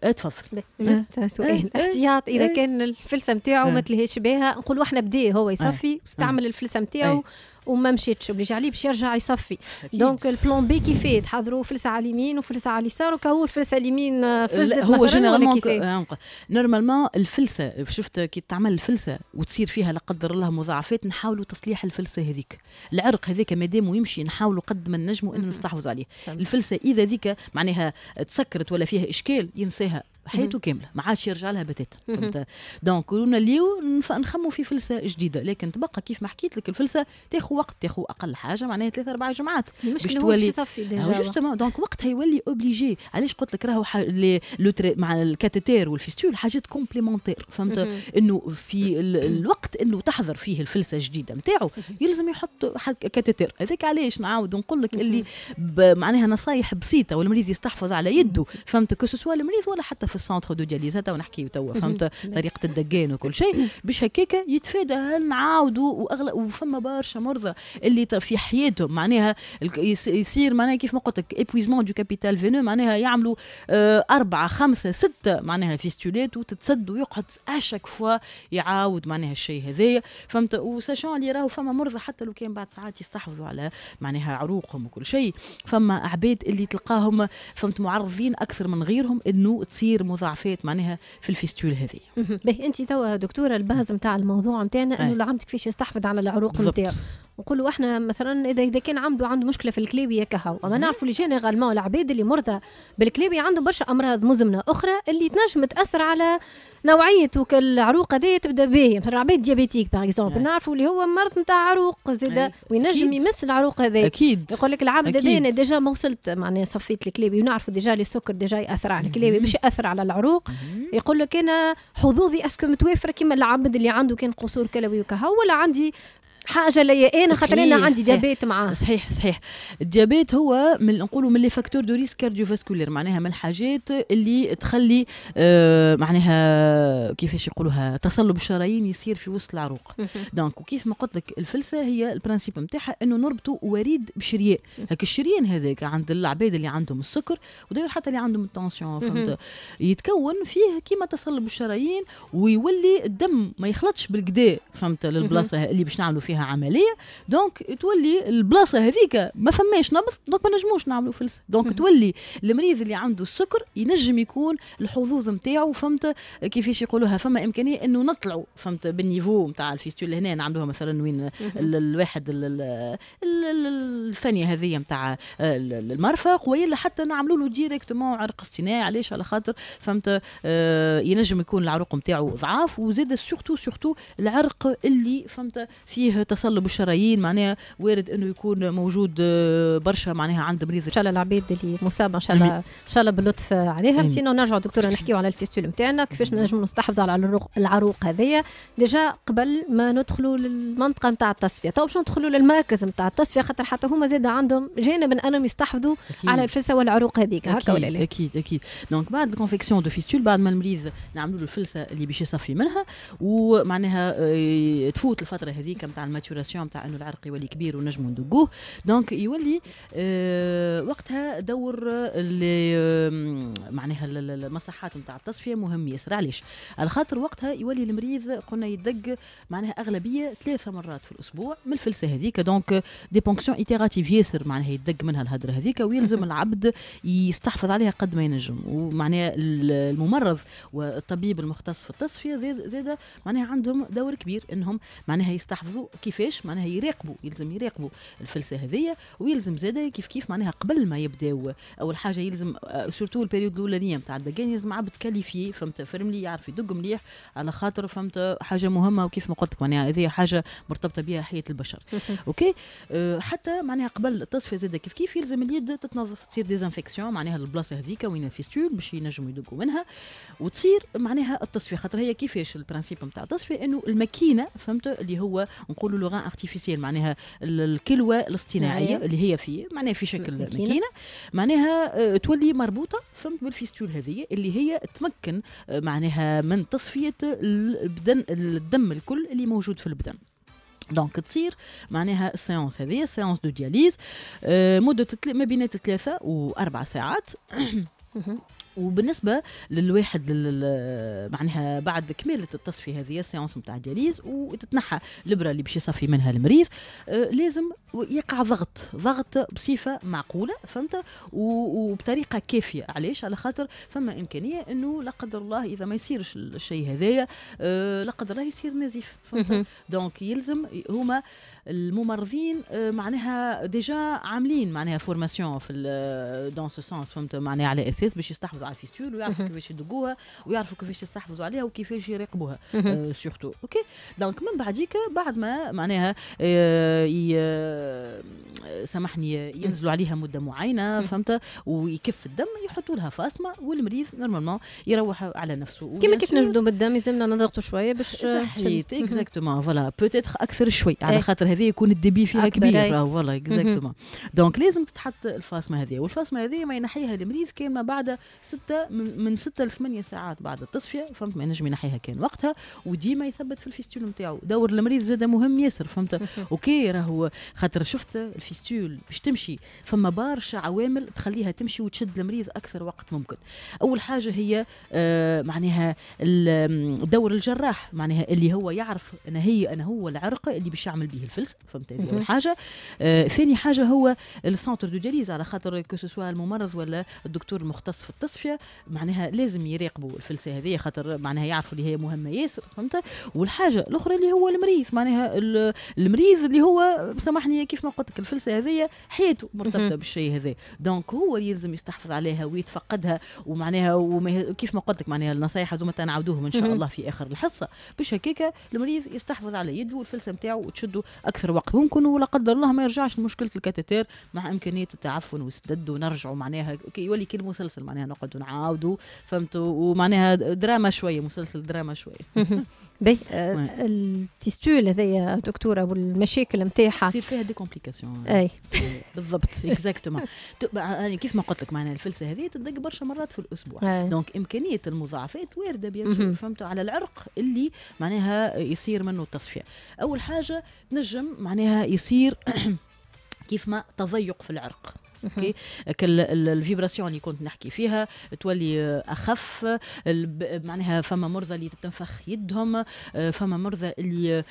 آه، تفضل آه، جوست آه، سؤال احتياط اذا كان الفلسه نتاعو ما تلهيش بها نقولوا احنا بديه هو يصفي واستعمل الفلسه نتاعو وما مشيتش وبلي عليه باش يرجع يصفي دونك البلان بي كيفاه تحضروا فلسه على اليمين وفلسه على اليسار وكهو الفلسه اليمين آه، فزت هو جينيرالمون نورمالمون الفلسه شفت كي تعمل الفلسه وتصير فيها لا قدر الله مضاعفات نحاولوا تصليح الفلسه هذيك العرق هذاك دام يمشي نحاولوا قد ما نجموا انه نستحوذ عليه الفلسه اذا ذيك معناها تسكرت ولا فيها اشكال ينساها حياته كامله ما عادش يرجع لها بتاتا دونك نوليو نخمو في فلسه جديده لكن تبقى كيف ما حكيت لك الفلسه تاخذ وقت تاخذ اقل حاجه معناها ثلاثة اربع جمعات باش تولي جوستومون دونك آه، وقتها يولي اوبليجي علاش قلت لك راهو مع الكاتيتير والفيستول حاجات كومبليمونتير فهمت انه في الوقت انه تحضر فيه الفلسه الجديده نتاعو يلزم يحط كاتيتير هذاك علاش نعاود نقول لك اللي معناها نصايح بسيطه والمريض يستحفظ على يده فهمت كو سوا المريض ولا حتى في السونتر دو دياليزا هذا نحكي توا فهمت طريقه الدقان وكل شيء باش هكاك يتفادى نعاودوا واغلى وفما برشا مرضى اللي في حياتهم معناها يصير معناها كيف ما قلت لك ايبويزمون دو كابيتال فينو معناها يعملوا آه، أربعة خمسة ستة معناها فيستولات وتتسد ويقعد أشك فوا يعاود معناها الشيء هذايا فهمت وساشون اللي راهو فما مرضى حتى لو كان بعد ساعات يستحفظوا على معناها عروقهم وكل شيء فما عباد اللي تلقاهم فهمت معرضين أكثر من غيرهم إنه تصير مضاعفات معناها في الفيستول هذه باهي انت توا دكتوره الباز نتاع الموضوع نتاعنا إيه. انه العام كيفاش يستحفظ على العروق نتاعو نقولوا احنا مثلا اذا اذا كان عنده عنده مشكله في الكليبيه كهو اما نعرفوا اللي جينيرالمون العباد اللي مرضى بالكليبيه عندهم برشا امراض مزمنه اخرى اللي تنجم تاثر على نوعيه العروق هذه تبدا باهي مثلا العباد ديابيتيك باغ اكزومبل نعرفوا اللي هو مرض نتاع عروق زاد وينجم يمس العروق هذا اكيد يقول لك العبد هذا انا ديجا ما وصلت معناها صفيت الكليبي ونعرفوا ديجا لي السكر ديجا ياثر على الكليبي باش ياثر على العروق يقول لك انا حظوظي اسكو متوافره كيما العبد اللي عنده كان قصور كلوي وكهو ولا عندي حاجه لي إيه، انا خاطر انا عندي ديابيت معاه صحيح صحيح الديابيت هو من نقولوا من لي فاكتور دو ريسك كارديوفاسكولير معناها من الحاجات اللي تخلي آه معناها كيفاش يقولوها تصلب الشرايين يصير في وسط العروق دونك وكيف ما قلت لك الفلسه هي البرانسيب نتاعها انه نربطوا وريد بشريان هك الشريان هذاك عند العباد اللي عندهم السكر وداير حتى اللي عندهم التونسيون فهمت يتكون فيه كيما تصلب الشرايين ويولي الدم ما يخلطش بالكدا فهمت للبلاصه اللي باش نعملوا فيها فيها عمليه دونك تولي البلاصه هذيك ما فماش نبض دونك ما نجموش نعملوا فلسه دونك تولي المريض اللي عنده السكر ينجم يكون الحظوظ نتاعو فهمت كيفاش يقولوها فما امكانيه انه نطلعوا فهمت بالنيفو نتاع الفيستول هنا نعملوها مثلا وين الواحد الثانيه هذه نتاع المرفق والا حتى نعملوا له ديريكتومون عرق اصطناعي علاش على خاطر فهمت آه، ينجم يكون العروق نتاعو ضعاف وزاد سورتو سورتو العرق اللي فهمت فيه تصلب الشرايين معناها وارد انه يكون موجود آه، برشا معناها عند مريض ان شاء الله العباد اللي مصابه ان شاء الله ان شاء الله باللطف عليها سينو نرجعوا دكتوره نحكيو على الفيستول نتاعنا كيفاش نجم نستحفظوا على العروق العروق هذيا ديجا قبل ما ندخلوا للمنطقه نتاع التصفيه تو باش ندخلوا للمركز نتاع التصفيه خاطر حتى هما زاد عندهم جانب انهم يستحفظوا على الفلسه والعروق هذيك هكا ولا لا اكيد اكيد دونك بعد الكونفيكسيون دو فيستول بعد ما المريض نعملوا له الفلسه اللي باش يصفي منها ومعناها آه، تفوت الفتره هذيك نتاع الماتوراسيون نتاع انه العرق يولي كبير ونجموا ندقوه دونك يولي آه وقتها دور اللي معناها المصحات نتاع التصفيه مهم ياسر علاش على خاطر وقتها يولي المريض قلنا يدق معناها اغلبيه ثلاثه مرات في الاسبوع من الفلسه هذيك دونك دي بونكسيون ايتيراتيف ياسر معناها يدق منها الهدره هذيك ويلزم [LAUGHS] العبد يستحفظ عليها قد ما ينجم ومعناها الممرض والطبيب المختص في التصفيه زاده زاد معناها عندهم دور كبير انهم معناها يستحفظوا كيفاش معناها يراقبوا يلزم يراقبوا الفلسه هذيا ويلزم زاده كيف كيف معناها قبل ما يبداو اول حاجه يلزم سورتو آه، البيريود الاولانيه نتاع الدقان يلزم عبد كاليفي فهمت فرملي يعرف يدق مليح على خاطر فهمت حاجه مهمه وكيف ما قلت لك معناها هذه حاجه مرتبطه بها حياه البشر [LAUGHS] اوكي آه، حتى معناها قبل التصفيه زاده كيف كيف يلزم اليد تتنظف تصير ديزانفيكسيون معناها البلاصه هذيك وين الفيستول باش ينجموا يدقوا منها وتصير معناها التصفيه خاطر هي كيفاش البرانسيب نتاع التصفيه انه الماكينه فهمت اللي هو نقول نقولوا لغه ارتيفيسيال معناها الكلوه الاصطناعيه اللي هي في معناها في شكل ماكينه معناها آه، تولي مربوطه فهمت بالفيستول هذه اللي هي تمكن آه، معناها من تصفيه البدن الدم الكل اللي موجود في البدن دونك تصير معناها السيونس هذه السيونس دو دياليز مده ما بين ثلاثه واربع ساعات وبالنسبه للواحد معناها بعد كماله التصفيه هذه السيونس نتاع الدياليز وتتنحى الابره اللي باش يصفي منها المريض آه، لازم يقع ضغط ضغط بصفه معقوله فهمت وبطريقه كافيه علاش على خاطر فما امكانيه انه لا قدر الله اذا ما يصيرش الشيء هذايا آه، لا قدر الله يصير نزيف فهمت دونك يلزم هما الممرضين آه، معناها ديجا عاملين معناها فورماسيون في دون سو سونس فهمت معناها على اساس باش يستحفظوا على الفيستول ويعرفوا كيفاش يدقوها ويعرفوا كيفاش يستحفظوا عليها وكيفاش يراقبوها سورتو اوكي دونك من بعديك بعد ما معناها آه، آه، سامحني ينزلوا عليها مده معينه فهمت ويكف الدم يحطوا لها فاسمه والمريض نورمالمون يروح على نفسه كيما كيف نجبدوا بالدم يلزمنا نضغطوا شويه باش صحيت اكزاكتومون فوالا بوتيتر اكثر شوي على إيه. خاطر هذه يكون الدبي فيها كبير راهو والله اكزاكتومون دونك لازم تتحط الفاصمه هذه والفاصمه هذه ما ينحيها المريض كان ما بعد ستة من, من ستة لثمانية ساعات بعد التصفيه فهمت ما ينجم ينحيها كان وقتها وديما يثبت في الفيستول نتاعو دور المريض زاد مهم ياسر فهمت [LAUGHS] اوكي راهو خاطر شفت الفيستول باش تمشي فما برشا عوامل تخليها تمشي وتشد المريض اكثر وقت ممكن اول حاجه هي آه معناها دور الجراح معناها اللي هو يعرف ان هي انا هو العرق اللي باش يعمل به الفيستول الفلس فهمت هذه اول حاجه آه ثاني حاجه هو السونتر دو دياليز على خاطر كو الممرض ولا الدكتور المختص في التصفيه معناها لازم يراقبوا الفلسه هذه خاطر معناها يعرفوا اللي هي مهمه ياسر فهمت والحاجه الاخرى اللي هو المريض معناها المريض اللي هو سامحني كيف ما قلت لك الفلسه هذه حياته مرتبطه بالشيء هذا دونك هو يلزم يستحفظ عليها ويتفقدها ومعناها وكيف كيف ما قلت لك معناها النصائح هذوما تنعاودوهم ان شاء الله في اخر الحصه باش هكاك المريض يستحفظ على يده والفلسه نتاعو وتشدوا اكثر وقت ممكن ولا قدر الله ما يرجعش لمشكله الكتاتير مع امكانيه التعفن والسدد ونرجعوا معناها يولي كل مسلسل معناها نقعدوا نعاودوا فهمتوا ومعناها دراما شويه مسلسل دراما شويه [LAUGHS] باهي التيستول هذايا دكتوره والمشاكل نتاعها تصير فيها دي كومبليكاسيون اي [LAUGHS] بالضبط اكزاكتومون آه، يعني كيف ما قلت لك معناها الفلسه هذه تدق برشا مرات في الاسبوع دونك امكانيه المضاعفات وارده بيان فهمتوا على العرق اللي معناها يصير منه التصفيه اول حاجه تنجم معناها يصير [CLEARS THROAT] كيف ما تضيق في العرق اوكي الفيبراسيون اللي كنت نحكي فيها تولي اخف معناها فما مرضى اللي تنفخ يدهم فما مرضى اللي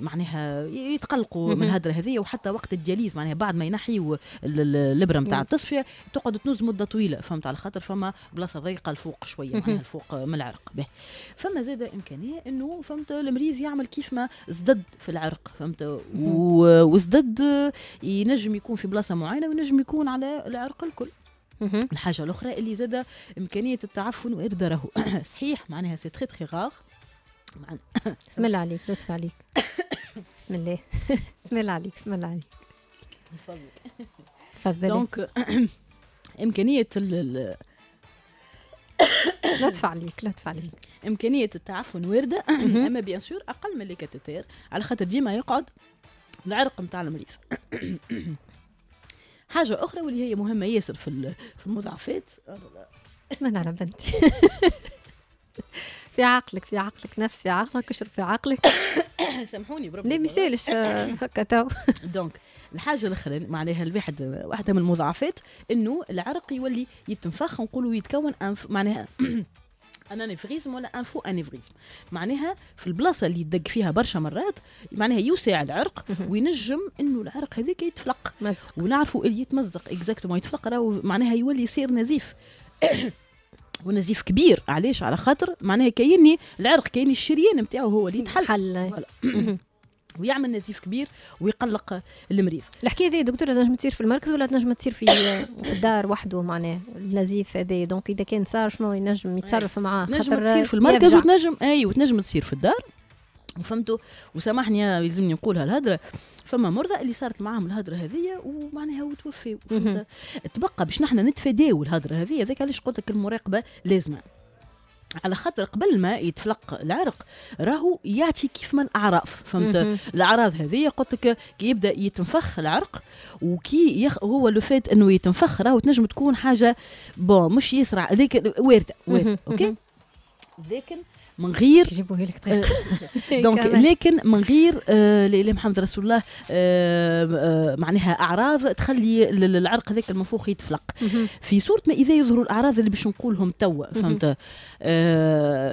معناها يتقلقوا من الهدره هذه وحتى وقت الدياليز معناها بعد ما ينحيوا الابره نتاع التصفيه تقعد تنوز مده طويله فهمت على خاطر فما بلاصه ضيقه الفوق شويه معناها الفوق من العرق به فما زاد امكانيه انه فهمت المريض يعمل كيف ما ازدد في العرق فهمت وازدد ينجم يكون في بلاصه معينه وينجم يكون على العرق الكل الحاجه الاخرى اللي زاد امكانيه التعفن وارداره [COUGHS] صحيح معناها سي تري تري غار بسم الله عليك لطف عليك بسم الله [LAUGHS] بسم الله عليك بسم الله عليك تفضل تفضلي دونك [COUGHS] امكانيه لا [COUGHS] عليك لطف عليك امكانيه التعفن وارده اما بيان سور اقل من اللي كتتير على خاطر ديما يقعد العرق نتاع المريض حاجه اخرى واللي هي مهمه ياسر في في المضاعفات اتمنى على بنتي [LAUGHS] في عقلك في عقلك نفس في عقلك اشرب في عقلك [COUGHS] سامحوني بربي لا مثالش آه، [COUGHS] هكا تو دونك الحاجه الاخرى معناها الواحد واحده من المضاعفات انه العرق يولي يتنفخ ونقولوا يتكون معناها انانيفريزم ولا انفو انيفريزم معناها في البلاصه اللي يدق فيها برشا مرات معناها يوسع العرق وينجم انه العرق هذاك يتفلق ونعرفوا اللي يتمزق اكزاكتومون يتفلق راهو معناها يولي يصير نزيف [COUGHS] ونزيف كبير علاش على خاطر معناها كاين العرق كاين الشريان نتاعو هو اللي يتحل ويعمل نزيف كبير ويقلق المريض الحكايه هذه دكتور تنجم تصير في المركز ولا تنجم تصير في [COUGHS] في الدار وحده معناه النزيف هذا دونك اذا كان صار شنو ينجم يتصرف معاه خاطر تصير في المركز وتنجم اي وتنجم تصير في الدار وفهمتوا وسامحني يلزمني نقولها الهدره فما مرضى اللي صارت معاهم الهدره هذه ومعناها وتوفي تبقى باش نحن نتفاداو الهدره هذه هذاك علاش قلت لك المراقبه لازمه على خاطر قبل ما يتفلق العرق راهو يعطي كيف من اعراض فهمت الاعراض هذه قلت لك كي يبدا يتنفخ العرق وكي يخ هو لو فات انه يتنفخ راهو تنجم تكون حاجه بون مش يسرع هذيك وارده وارده اوكي لكن من غير يجيبوه لك طريق آه، [LAUGHS] دونك لكن من غير اللي آه، محمد رسول الله آه، معناها اعراض تخلي العرق هذاك المنفوخ يتفلق في صوره ما اذا يظهروا الاعراض اللي باش نقولهم توا فهمت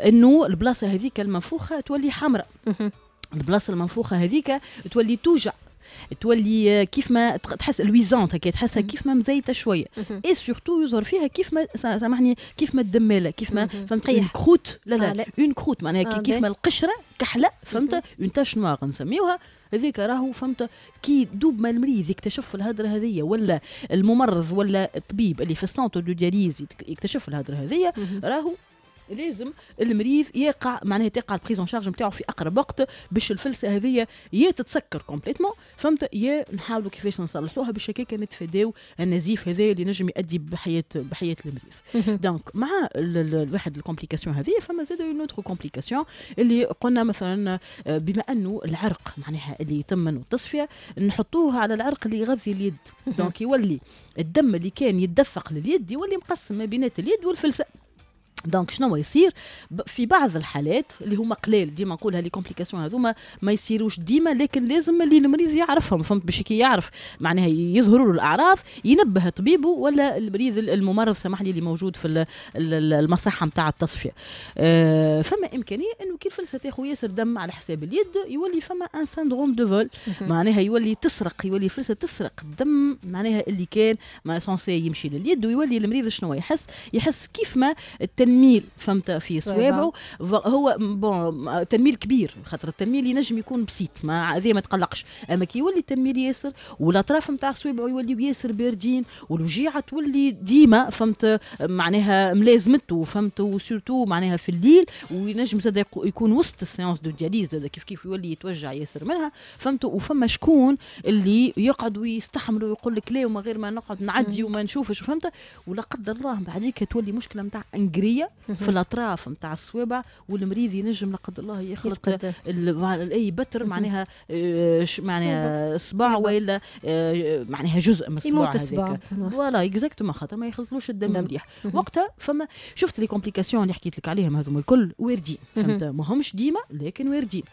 انه البلاصه هذيك المنفوخه تولي حمراء البلاصه المنفوخه هذيك تولي توجع تولي كيف ما تحس لويزونت هكا تحسها كيف ما مزيته شويه اي سورتو يظهر فيها كيف ما سامحني كيف ما الدماله كيف ما فهمت كروت لا لا اون آه، كروت معناها آه، كيف ما القشره كحله فهمت اون تاش نواغ نسميوها هذيك راهو فهمت كي دوب ما المريض يكتشف الهدره هذيا ولا الممرض ولا الطبيب اللي في السونتر دو دياليز يكتشف الهدره هذيا راهو لازم المريض يقع معناها تقع البريزون شارج نتاعو في اقرب وقت باش الفلسه هذه يا تتسكر كومبليتمون فهمت يا نحاولوا كيفاش نصلحوها باش هكاك نتفاداو النزيف هذا اللي نجم يؤدي بحياه بحياه المريض دونك مع واحد الكومبليكاسيون هذه فما زاد اون اوتر كومبليكاسيون اللي قلنا مثلا آه، بما انه العرق معناها اللي يتم منه التصفيه نحطوه على العرق اللي يغذي اليد دونك يولي الدم اللي كان يتدفق لليد يولي مقسم ما بينات اليد والفلسه دونك شنو يصير في بعض الحالات اللي هما قلال ديما نقولها لي كومبليكاسيون هذوما ما يصيروش ديما لكن لازم اللي المريض يعرفهم فهمت باش كي يعرف معناها يظهروا له الاعراض ينبه طبيبه ولا المريض الممرض سامحني اللي موجود في المصحه نتاع التصفيه أه فما امكانيه انه كي الفلسه تاخذ ياسر دم على حساب اليد يولي فما ان سندروم دو فول معناها يولي تسرق يولي الفلسه تسرق الدم معناها اللي كان ما سونسي يمشي لليد ويولي المريض شنو يحس يحس كيف ما التن تنميل فهمت في صوابعه هو بون تنميل كبير خاطر التنميل ينجم يكون بسيط ما هذا ما تقلقش اما كي يولي التنميل ياسر والاطراف نتاع صوابعه يولي ياسر باردين والوجيعه تولي ديما فهمت معناها ملازمته فهمت وسورتو معناها في الليل وينجم زاد يكون وسط السيونس دو دياليز زاد كيف كيف يولي يتوجع ياسر منها فهمت وفما شكون اللي يقعد ويستحمل ويقول لك لا وما غير ما نقعد نعدي وما نشوفش فهمت ولا قدر الله بعديك تولي مشكله نتاع انجري الجلديه في الاطراف نتاع الصوابع والمريض ينجم لا قدر الله يخلط اي بتر معناها آه، معناها صباع والا آه، معناها جزء من الصباع الصباع فوالا اكزاكتومون خاطر ما يخلطلوش الدم مليح وقتها فما شفت لي كومبليكاسيون اللي حكيت لك عليهم هذوما الكل واردين فهمت ماهمش ديما لكن واردين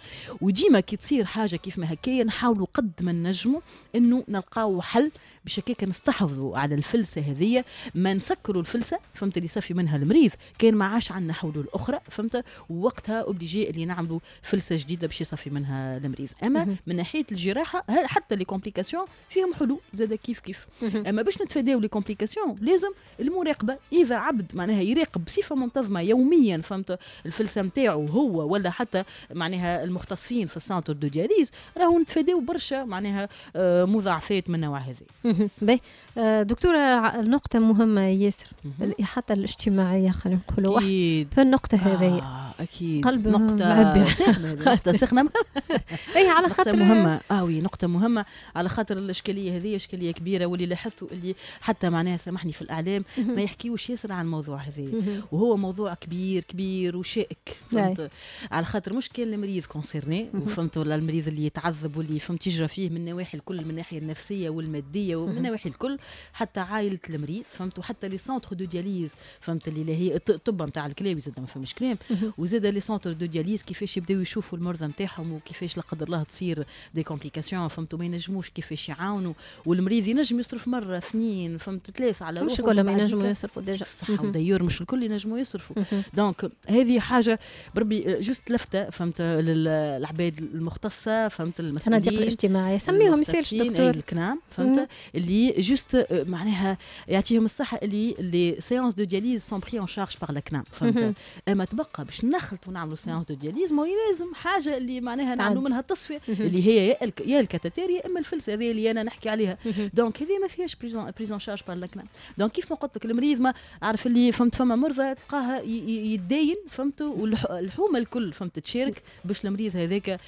وديما كي تصير حاجه كيف ما هكايا نحاولوا قد ما نجموا انه نلقاو حل باش هكاك نستحفظوا على الفلسه هذه ما نسكروا الفلسه فهمت اللي صافي منها المريض كان ما عادش عندنا حلول اخرى فهمت ووقتها اوبليجي اللي نعملوا فلسه جديده باش يصفي منها المريض اما مم. من ناحيه الجراحه حتى لي كومبليكاسيون فيهم حلول زاد كيف كيف مم. اما باش نتفاداو لي كومبليكاسيون لازم المراقبه اذا عبد معناها يراقب بصفه منتظمه يوميا فهمت الفلسه نتاعو هو ولا حتى معناها المختصين في السانتر دو دياليز راهو نتفاداو برشا معناها آه، مضاعفات من النوع هذا آه، دكتوره نقطه مهمه ياسر الاحاطه الاجتماعيه خلينا ينقلوا أكيد. في النقطة آه هذه أكيد قلب نقطة [LAUGHS] نقطة سخنة [LAUGHS] أي على خاطر نقطة مهمة آه وي نقطة مهمة على خاطر الإشكالية هذه إشكالية كبيرة واللي لاحظته اللي حتى معناها سامحني في الإعلام ما يحكيوش ياسر عن الموضوع هذا وهو موضوع كبير كبير وشائك فهمت على خاطر مش كان المريض كونسيرني فهمت ولا المريض اللي يتعذب واللي فهمت يجرى فيه من النواحي الكل من الناحية النفسية والمادية ومن النواحي الكل حتى عائلة المريض فهمت وحتى لي سونتر دو دياليز فهمت اللي هي الطب نتاع الكلاوي زاد ما فهمش كلام وزاد لي سونتر دو دياليز كيفاش يبداو يشوفوا المرضى نتاعهم وكيفاش لا قدر الله تصير دي كومبليكاسيون فهمتوا ما ينجموش كيفاش يعاونوا والمريض ينجم يصرف مره اثنين فهمت ثلاثه على مش كلهم ينجموا يصرفوا ديجا صح ودايور مش الكل ينجموا يصرفوا دونك هذه حاجه بربي جست لفته فهمت للعباد المختصه فهمت المسؤولين الصناديق الاجتماعيه سميهم سيرش دكتور الكلام فهمت اللي جست معناها يعطيهم الصحه اللي لي سيونس دو دياليز سون بري اون شارج باغ لكنام mhm. فهمت اما تبقى باش نخلط ونعملوا سيونس دو دياليز ما لازم حاجه اللي معناها نعملوا منها التصفيه mhm. اللي هي يا الكتاتير يا اما الفلسه هذه اللي انا نحكي عليها دونك mhm. هذه ما فيهاش بريزون بريزون شارج بار لكنام دونك كيف ما قلت لك المريض ما عارف اللي فهمت فما مرضى تلقاها يداين فهمت والحومه الكل فهمت تشارك باش المريض هذاك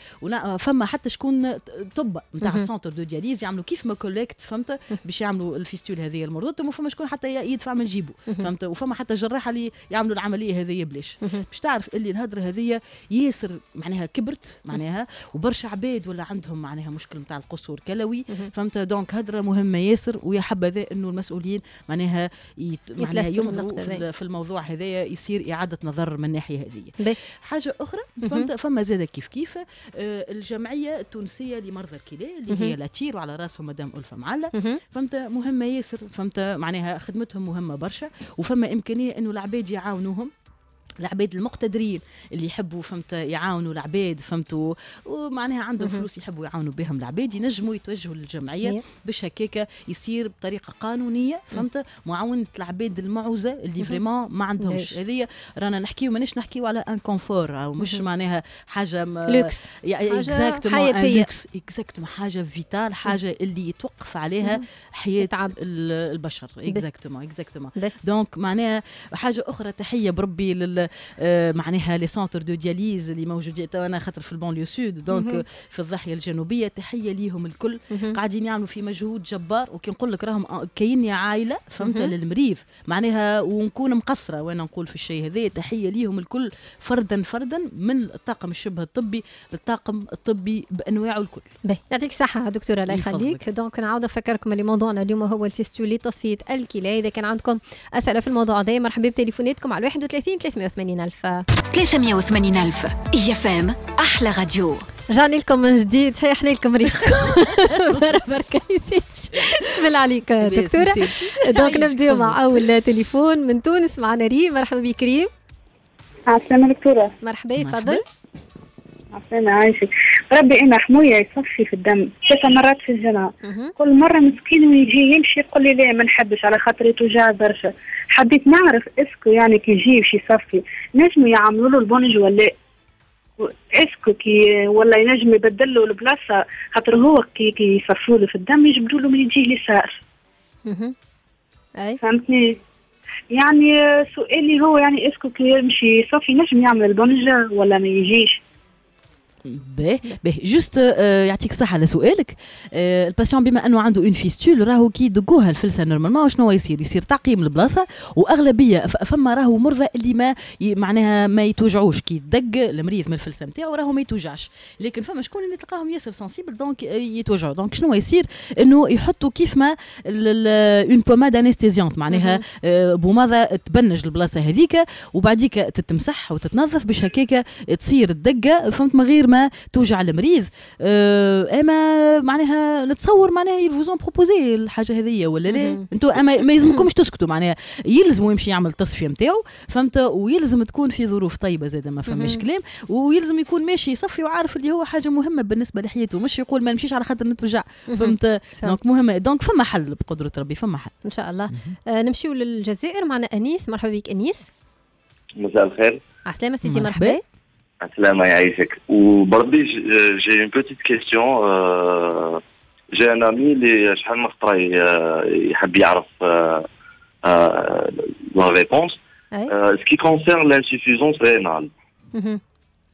فما حتى شكون طب نتاع السونتر دو دياليز يعملوا كيف ما كوليكت فهمت باش يعملوا الفيستول هذه المرضتهم وفما شكون حتى يدفع من جيبه فهمت وفما حتى جراح اللي يعملوا العمليه هذه بلاش باش تعرف اللي الهدره هذه ياسر معناها كبرت معناها وبرشا عباد ولا عندهم معناها مشكل نتاع القصور كلوي فهمت دونك هدره مهمه ياسر ويا حبذا انه المسؤولين معناها يت... معناها ينظروا في, الموضوع هذايا يصير اعاده نظر من الناحيه هذه حاجه اخرى فهمت فما زاد كيف كيف آه، الجمعيه التونسيه لمرضى الكلى اللي هي لاتير وعلى راسهم مدام الفا معلة فهمت مهمه ياسر فهمت معناها خدمتهم مهمه برشا وفما امكانيه انه العباد يعاونوهم العباد المقتدرين اللي يحبوا فهمت يعاونوا العباد فهمتوا ومعناها عندهم فلوس يحبوا يعاونوا بهم العباد ينجموا يتوجهوا للجمعيه باش هكاك يصير بطريقه قانونيه فهمت معاونه العباد المعوزه اللي فريمون ما عندهمش هذه رانا نحكيو ماناش نحكيو على ان كونفور او مش معناها حاجه لوكس اكزاكتومون لوكس اكزاكتومون حاجه فيتال حاجه اللي يتوقف عليها حياه البشر اكزاكتومون اكزاكتومون دونك معناها حاجه اخرى تحيه بربي لل آه، معناها لي سونتر دو دياليز اللي موجودين تو انا خاطر في البون ليو سود دونك في الضاحيه الجنوبيه تحيه ليهم الكل قاعدين يعملوا في مجهود جبار وكي نقول لك راهم آه، كاين عائله فهمت للمريض معناها ونكون مقصره وانا نقول في الشيء هذا تحيه ليهم الكل فردا فردا من الطاقم الشبه الطبي للطاقم الطبي بانواعه الكل. باهي يعطيك الصحه دكتوره الله يخليك دونك نعاود نفكركم اللي موضوعنا اليوم هو الفيستولي تصفيه الكلى اذا كان عندكم اسئله في الموضوع هذا مرحبا بتليفوناتكم على 31 300 380 ألف 380 ألف أف فام أحلى راديو رجعنا لكم من جديد حيحلي لكم ريحكم [LAUGHS] بركة يسيتش بسم عليك دكتوره دونك أيوة، نبداو مع اول تليفون من تونس معنا ريم مرحبا بك ريم عسلامة دكتورة مرحبا تفضل أنا عايشة ربي أنا حموية يصفي في الدم ثلاثة مرات في الجمعة كل مرة مسكين ويجي يمشي يقول لي لا ما نحبش على خاطر توجع برشا حبيت نعرف اسكو يعني كي يجي باش يصفي نجموا يعملوا له البونج ولا اسكو كي ولا ينجم يبدل له البلاصه خاطر هو كي كي يصفوا له في الدم يجبدوا له من يجي اليسار. اي فهمتني؟ يعني سؤالي هو يعني اسكو كي يمشي صافي نجم يعمل البونج ولا ما يجيش؟ باهي باهي جوست يعطيك الصحه على سؤالك euh, الباسيون بما انه عنده اون فيستول راهو كي يدقوها الفلسه نورمالمون شنو يصير يصير تعقيم البلاصه واغلبيه فما راهو مرضى اللي ما معناها ما يتوجعوش كي يدق المريض من الفلسه نتاعو راهو ما يتوجعش لكن فما شكون اللي تلقاهم ياسر سنسيبل دونك يتوجعوا دونك شنو يصير انه يحطوا كيف ما اون بوماد انستيزيونت معناها آه، بوماضه تبنج البلاصه هذيك وبعديك تتمسح وتتنظف باش هكاك تصير الدقه فهمت من غير ما توجع المريض أه، اما معناها نتصور معناها يلفوزون بروبوزي الحاجه هذه ولا لا انتوا اما ما يلزمكمش تسكتوا معناها يلزموا يمشي يعمل التصفيه نتاعو فهمت ويلزم تكون في ظروف طيبه زاد ما فماش كلام ويلزم يكون ماشي يصفي وعارف اللي هو حاجه مهمه بالنسبه لحياته مش يقول ما نمشيش على خاطر نتوجع فهمت دونك مهمه دونك فما حل بقدره ربي فما حل ان شاء الله آه نمشيو للجزائر معنا انيس مرحبا بك انيس مساء الخير عسلامة سيدي مرحبا, مرحبا. السلام عليكم وبردي جي اون بوتيت كيستيون جي ان امي اللي شحال من خطره يحب يعرف لا ريبونس سكي كونسيرن لانسيفيزونس رينال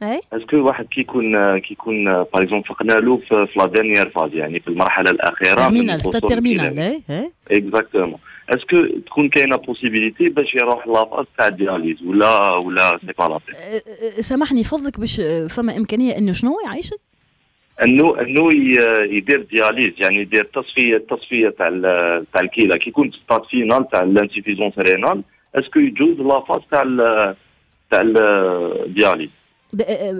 اي اسكو واحد كيكون كيكون باغ اكزومبل فقنا له في لا دانيير فاز يعني في المرحله الاخيره من الستيرمينال اي اكزاكتومون اسكو تكون كاينه بوسيبيليتي باش يروح لافاز تاع الدياليز ولا ولا سي با أه، أه، أه، سامحني فضلك باش فما امكانيه انه شنو يعيشك؟ انه انه يدير دياليز يعني يدير تصفيه تصفيه تاع تاع الكلى كي يكون ستاد فينال تاع الانسيفيزونس رينال اسكو يجوز لافاز تاع تاع الدياليز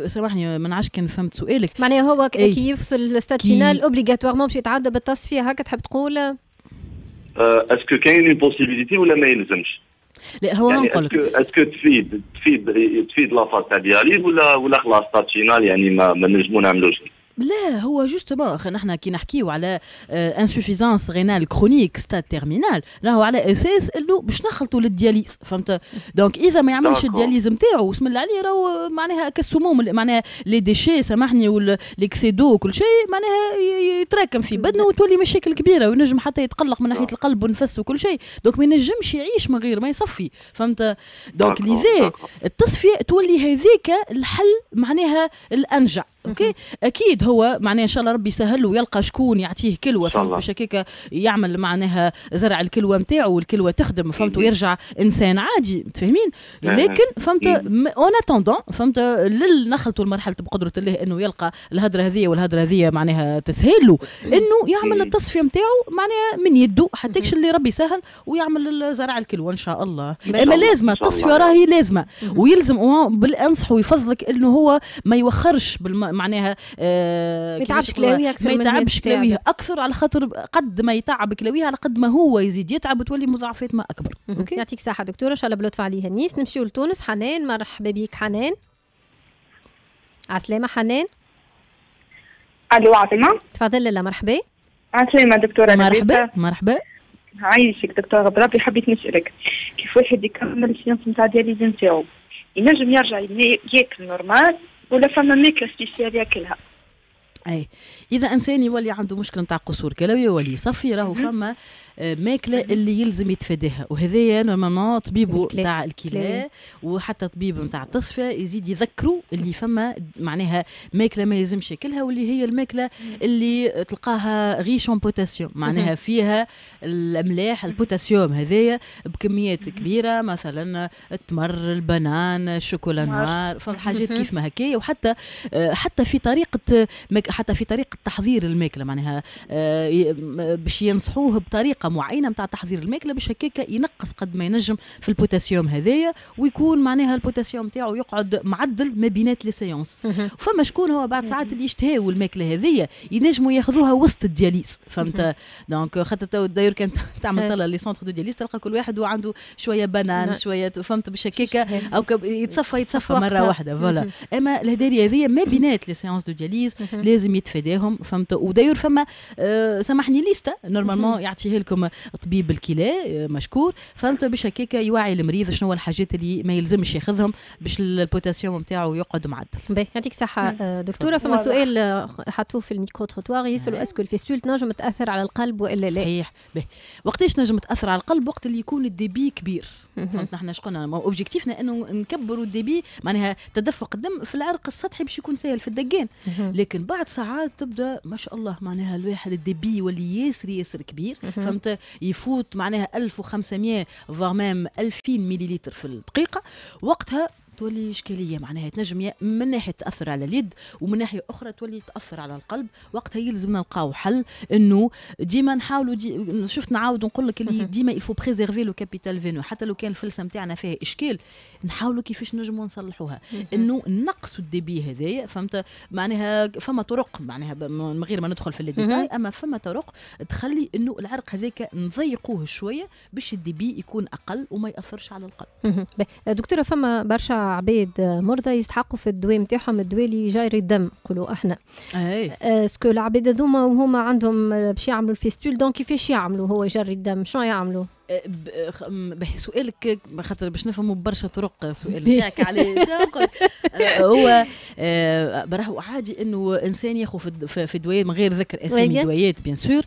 سامحني ما نعرفش كان فهمت سؤالك معناها هو إيه. كي يفصل الستاد فينال اوبليغاتوارمون باش يتعدى بالتصفيه هكا تحب تقول آه، اسكو كاين اون بوسيبيليتي ولا ما يلزمش لا هو يعني نقول اسكو تفيد تفيد تفيد لافاز تاع دياليز ولا ولا خلاص تاتشينال يعني ما, ما نجمو نعملوش لا هو جوستومون نحن كي نحكيو على انسوفيزانس رينال كرونيك ستاد تيرمينال راهو على اساس انه باش نخلطوا للدياليز فهمت دونك اذا ما يعملش الدياليز نتاعو بسم الله عليه راهو معناها كالسموم معناها لي ديشي سامحني والاكسيدو وكل شيء معناها يتراكم في بدنه وتولي مشاكل كبيره وينجم حتى يتقلق من ناحيه القلب والنفس وكل شيء دونك ما ينجمش يعيش من غير ما يصفي فهمت دونك لذا التصفيه تولي هذيك الحل معناها الانجع اوكي اكيد هو معناها ان شاء الله ربي يسهل له ويلقى شكون يعطيه كلوه فهمت باش هكاك يعمل معناها زرع الكلوه نتاعو والكلوه تخدم فهمت ويرجع انسان عادي متفاهمين لكن فهمت اون اتوندون فهمت لنخلطوا لمرحله بقدره الله انه يلقى الهدره هذه والهدره هذه معناها تسهل له انه يعمل التصفيه نتاعو معناها من يده حتىكش اللي ربي سهل ويعمل زرع الكلوه ان شاء الله اما لازمه التصفيه راهي لازمه ويلزم بالانصح ويفضلك انه هو ما يوخرش بالم... معناها آه ما يتعبش كلاويها اكثر ما يتعبش كلاويها اكثر على خاطر قد ما يتعب كلاويها على قد ما هو يزيد يتعب وتولي مضاعفات ما اكبر اوكي يعطيك صحه دكتوره ان شاء الله بلطف عليها نيس نمشيو لتونس حنان مرحبا بك حنان عسلامه حنان الو عظيمه تفضل لله مرحبا عسلامه دكتوره مرحبا مرحبا عايشك دكتوره بربي حبيت نسالك كيف واحد يكمل الشيء نتاع ديالي نتاعو ينجم يرجع ياكل نورمال ولا فما ماكله سبيسيال ياكلها اي اذا انسان يولي عنده مشكل نتاع قصور كلوي يولي صفي راهو فما ماكله اللي يلزم يتفاداها وهذايا نورمالمون طبيبو نتاع الكلى وحتى طبيب نتاع التصفيه يزيد يذكروا اللي فما معناها ماكله ما يلزمش ياكلها واللي هي الماكله اللي تلقاها غيش اون بوتاسيوم معناها فيها الاملاح البوتاسيوم هذايا بكميات كبيره مثلا التمر البنان الشوكولا نعم. نوار فما حاجات كيف ما هكايا وحتى حتى في طريقه حتى في طريقه تحضير الماكله معناها آه، باش ينصحوه بطريقه طريقه معينه نتاع تحضير الماكله باش هكاك ينقص قد ما ينجم في البوتاسيوم هذايا ويكون معناها البوتاسيوم نتاعو يقعد معدل ما بينات لي سيونس فما شكون هو بعد ساعات اللي يشتهيو الماكله هذيا ينجموا ياخذوها وسط الدياليز فهمت دونك خاطر تو داير كانت [LAUGHS] تعمل أه. طلع لي سونتر دو دياليز تلقى كل واحد وعنده شويه بنان نعم. شويه فهمت باش هكاك او يتصفى يتصفى مره واحده فوالا اما الهدايا هذيا ما بينات لي سيونس دو دياليز لازم يتفاداهم فهمت وداير فما آه، سامحني ليستا نورمالمون يعطيها لك لكم طبيب الكلى آه، مشكور فانت باش هكاك يوعي المريض شنو هو الحاجات اللي ما يلزمش ياخذهم باش البوتاسيوم نتاعو يقعد معدل. باهي يعطيك الصحة آه، دكتورة فما سؤال آه، حطوه في الميكرو تروتوار يسألوا نعم. اسكو الفيستول تنجم تأثر على القلب والا لا؟ صحيح باهي وقتاش نجم تأثر على القلب وقت اللي يكون الديبي كبير فهمت نحن شكون اوبجيكتيفنا انه نكبروا الديبي معناها تدفق الدم في العرق السطحي باش يكون سهل في الدقان لكن بعد ساعات تبدا ما شاء الله معناها الواحد الديبي يولي ياسر ياسر كبير فهمت معناتها يفوت معناها 1500 فار ميم 2000 مليلتر في الدقيقه وقتها تولي إشكالية معناها تنجم من ناحية تأثر على اليد ومن ناحية أخرى تولي تأثر على القلب وقتها يلزمنا نلقاو حل أنه ديما نحاولوا دي شفت نعاود نقول لك اللي [LAUGHS] ديما يفو بريزيرفي لو كابيتال فينو حتى لو كان الفلسة نتاعنا فيها إشكال نحاولوا كيفاش نجموا نصلحوها أنه نقصوا الديبي هذايا فهمت معناها فما طرق معناها من غير ما ندخل في الديتاي أما فما طرق تخلي أنه العرق هذاك نضيقوه شوية باش الديبي يكون أقل وما يأثرش على القلب دكتورة فما برشا عباد مرضى يستحقوا في الدواء نتاعهم الدواء اللي جاير الدم نقولوا احنا اي اسكو آه، العباد هذوما وهما عندهم باش يعملوا الفيستول دونك كيفاش يعملوا هو جاري الدم شنو يعملوا سؤالك خاطر باش نفهموا برشا طرق سؤال تاعك [LAUGHS] على آه، هو آه، راهو عادي انه انسان ياخذ في دوايات من غير ذكر اسامي دويات بيان آه، سور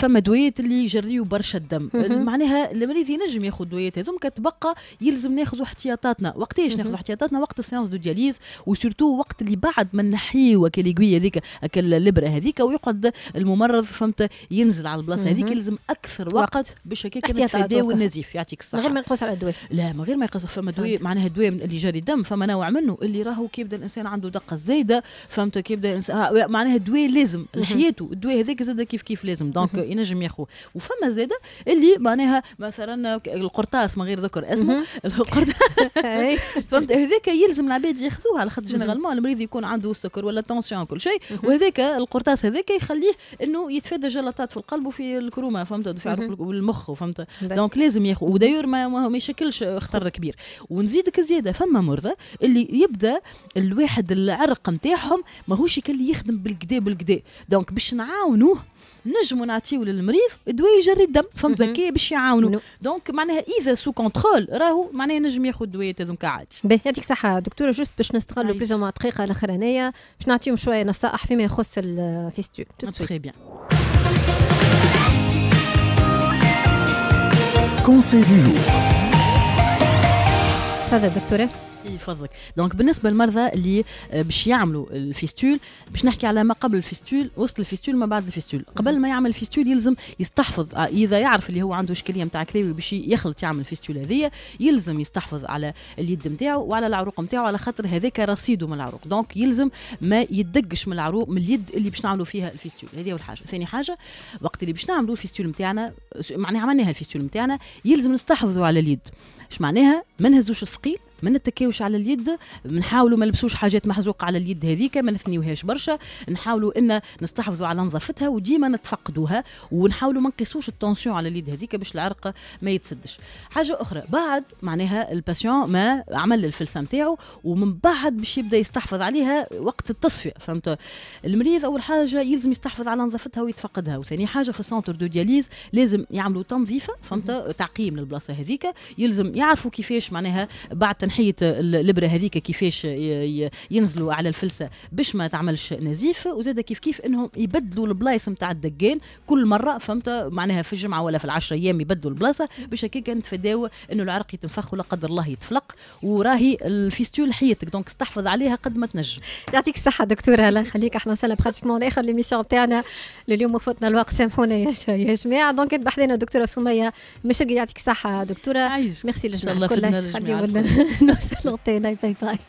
فما دويات اللي يجريوا برشا الدم معناها المريض ينجم ياخذ دويات هذوم كتبقى يلزم ناخذ احتياطاتنا وقتاش ناخذ احتياطاتنا وقت السيونس دو دياليز وسورتو وقت اللي بعد ما نحيو كليغويه هذيك الابره هذيك ويقعد الممرض فهمت ينزل على البلاصه هذيك يلزم اكثر وقت باش هكاك الفداء والنزيف يعطيك الصحه من غير ما يقص على الدواء لا من غير ما يقص فما دواء معناها الدواء اللي جاري دم فما نوع منه اللي راهو كي يبدا الانسان عنده دقه زايده فهمت كي يبدا الانسان آه، معناها الدواء لازم لحياته الدواء هذاك زاد كيف كيف لازم دونك ينجم ياخذ وفما زاده اللي معناها مثلا القرطاس من غير ذكر اسمه [LAUGHS] القرطاس [LAUGHS] فهمت هذاك يلزم العباد ياخذوه على خاطر جينيرالمون المريض يكون عنده السكر ولا التونسيون وكل شيء وهذاك القرطاس هذاك يخليه انه يتفادى جلطات في القلب وفي الكرومه فهمت في المخ فهمت دونك لازم ياخذ ودايور ما, ما يشكلش خطر كبير ونزيدك زياده فما مرضى اللي يبدا الواحد العرق نتاعهم ماهوش يكلي يخدم بالكدا بالكدا دونك باش نعاونوه نجموا نعطيو للمريض دواء يجري الدم فهمت بكي باش يعاونوا دونك معناها اذا سو كونترول راهو معناها نجم ياخذ دواء تاعهم عادي يعطيك صحه دكتوره جوست باش نستغلوا بليزون دقيقه الاخرانيه باش نعطيهم شويه نصائح فيما يخص الفيستول تري بيان conselho do jour. Fala, tá, doutora. يفضلك دونك بالنسبه للمرضى اللي باش يعملوا الفيستول باش نحكي على ما قبل الفيستول وسط الفيستول ما بعد الفيستول قبل ما يعمل الفيستول يلزم يستحفظ آه، اذا يعرف اللي هو عنده اشكاليه نتاع كلاوي باش يخلط يعمل الفيستول هذيا يلزم يستحفظ على اليد نتاعو وعلى العروق نتاعو على خاطر هذاك رصيده من العروق دونك يلزم ما يدقش من العروق من اليد اللي باش نعملوا فيها الفيستول هذه اول حاجه ثاني حاجه وقت اللي باش نعملوا الفيستول نتاعنا معناها عملناها الفيستول نتاعنا يلزم نستحفظوا على اليد اش معناها ما نهزوش الثقيل ما نتكيوش على اليد نحاولوا ما نلبسوش حاجات محزوقه على اليد هذيك ما نثنيوهاش برشا نحاولوا ان نستحفظوا على نظافتها وديما نتفقدوها ونحاولوا ما نقيسوش التونسيون على اليد هذيك باش العرق ما يتسدش حاجه اخرى بعد معناها الباسيون ما عمل الفلسه نتاعو ومن بعد باش يبدا يستحفظ عليها وقت التصفيه فهمت المريض اول حاجه يلزم يستحفظ على نظافتها ويتفقدها وثاني حاجه في السونتر دو دياليز لازم يعملوا تنظيفه فهمت تعقيم للبلاصه هذيك يلزم يعرفوا كيفاش معناها بعد نحيط الابره هذيك كيفاش ينزلوا على الفلسه باش ما تعملش نزيف وزاد كيف كيف انهم يبدلوا البلايص نتاع الدقان كل مره فهمت معناها في الجمعه ولا في العشرة ايام يبدلوا البلاصه باش هكاك نتفاداو انه العرق يتنفخ ولا قدر الله يتفلق وراهي الفيستول حياتك دونك استحفظ عليها قد ما تنجم يعطيك الصحه دكتوره الله يخليك احنا وصلنا براتيكمون لاخر ليميسيون نتاعنا لليوم وفوتنا الوقت سامحونا يا يا جماعه دونك بحثنا الدكتوره سميه مشرقي يعطيك الصحه دكتوره ميرسي للجميع كلها خليو [LAUGHS] no sa lote. Bye-bye.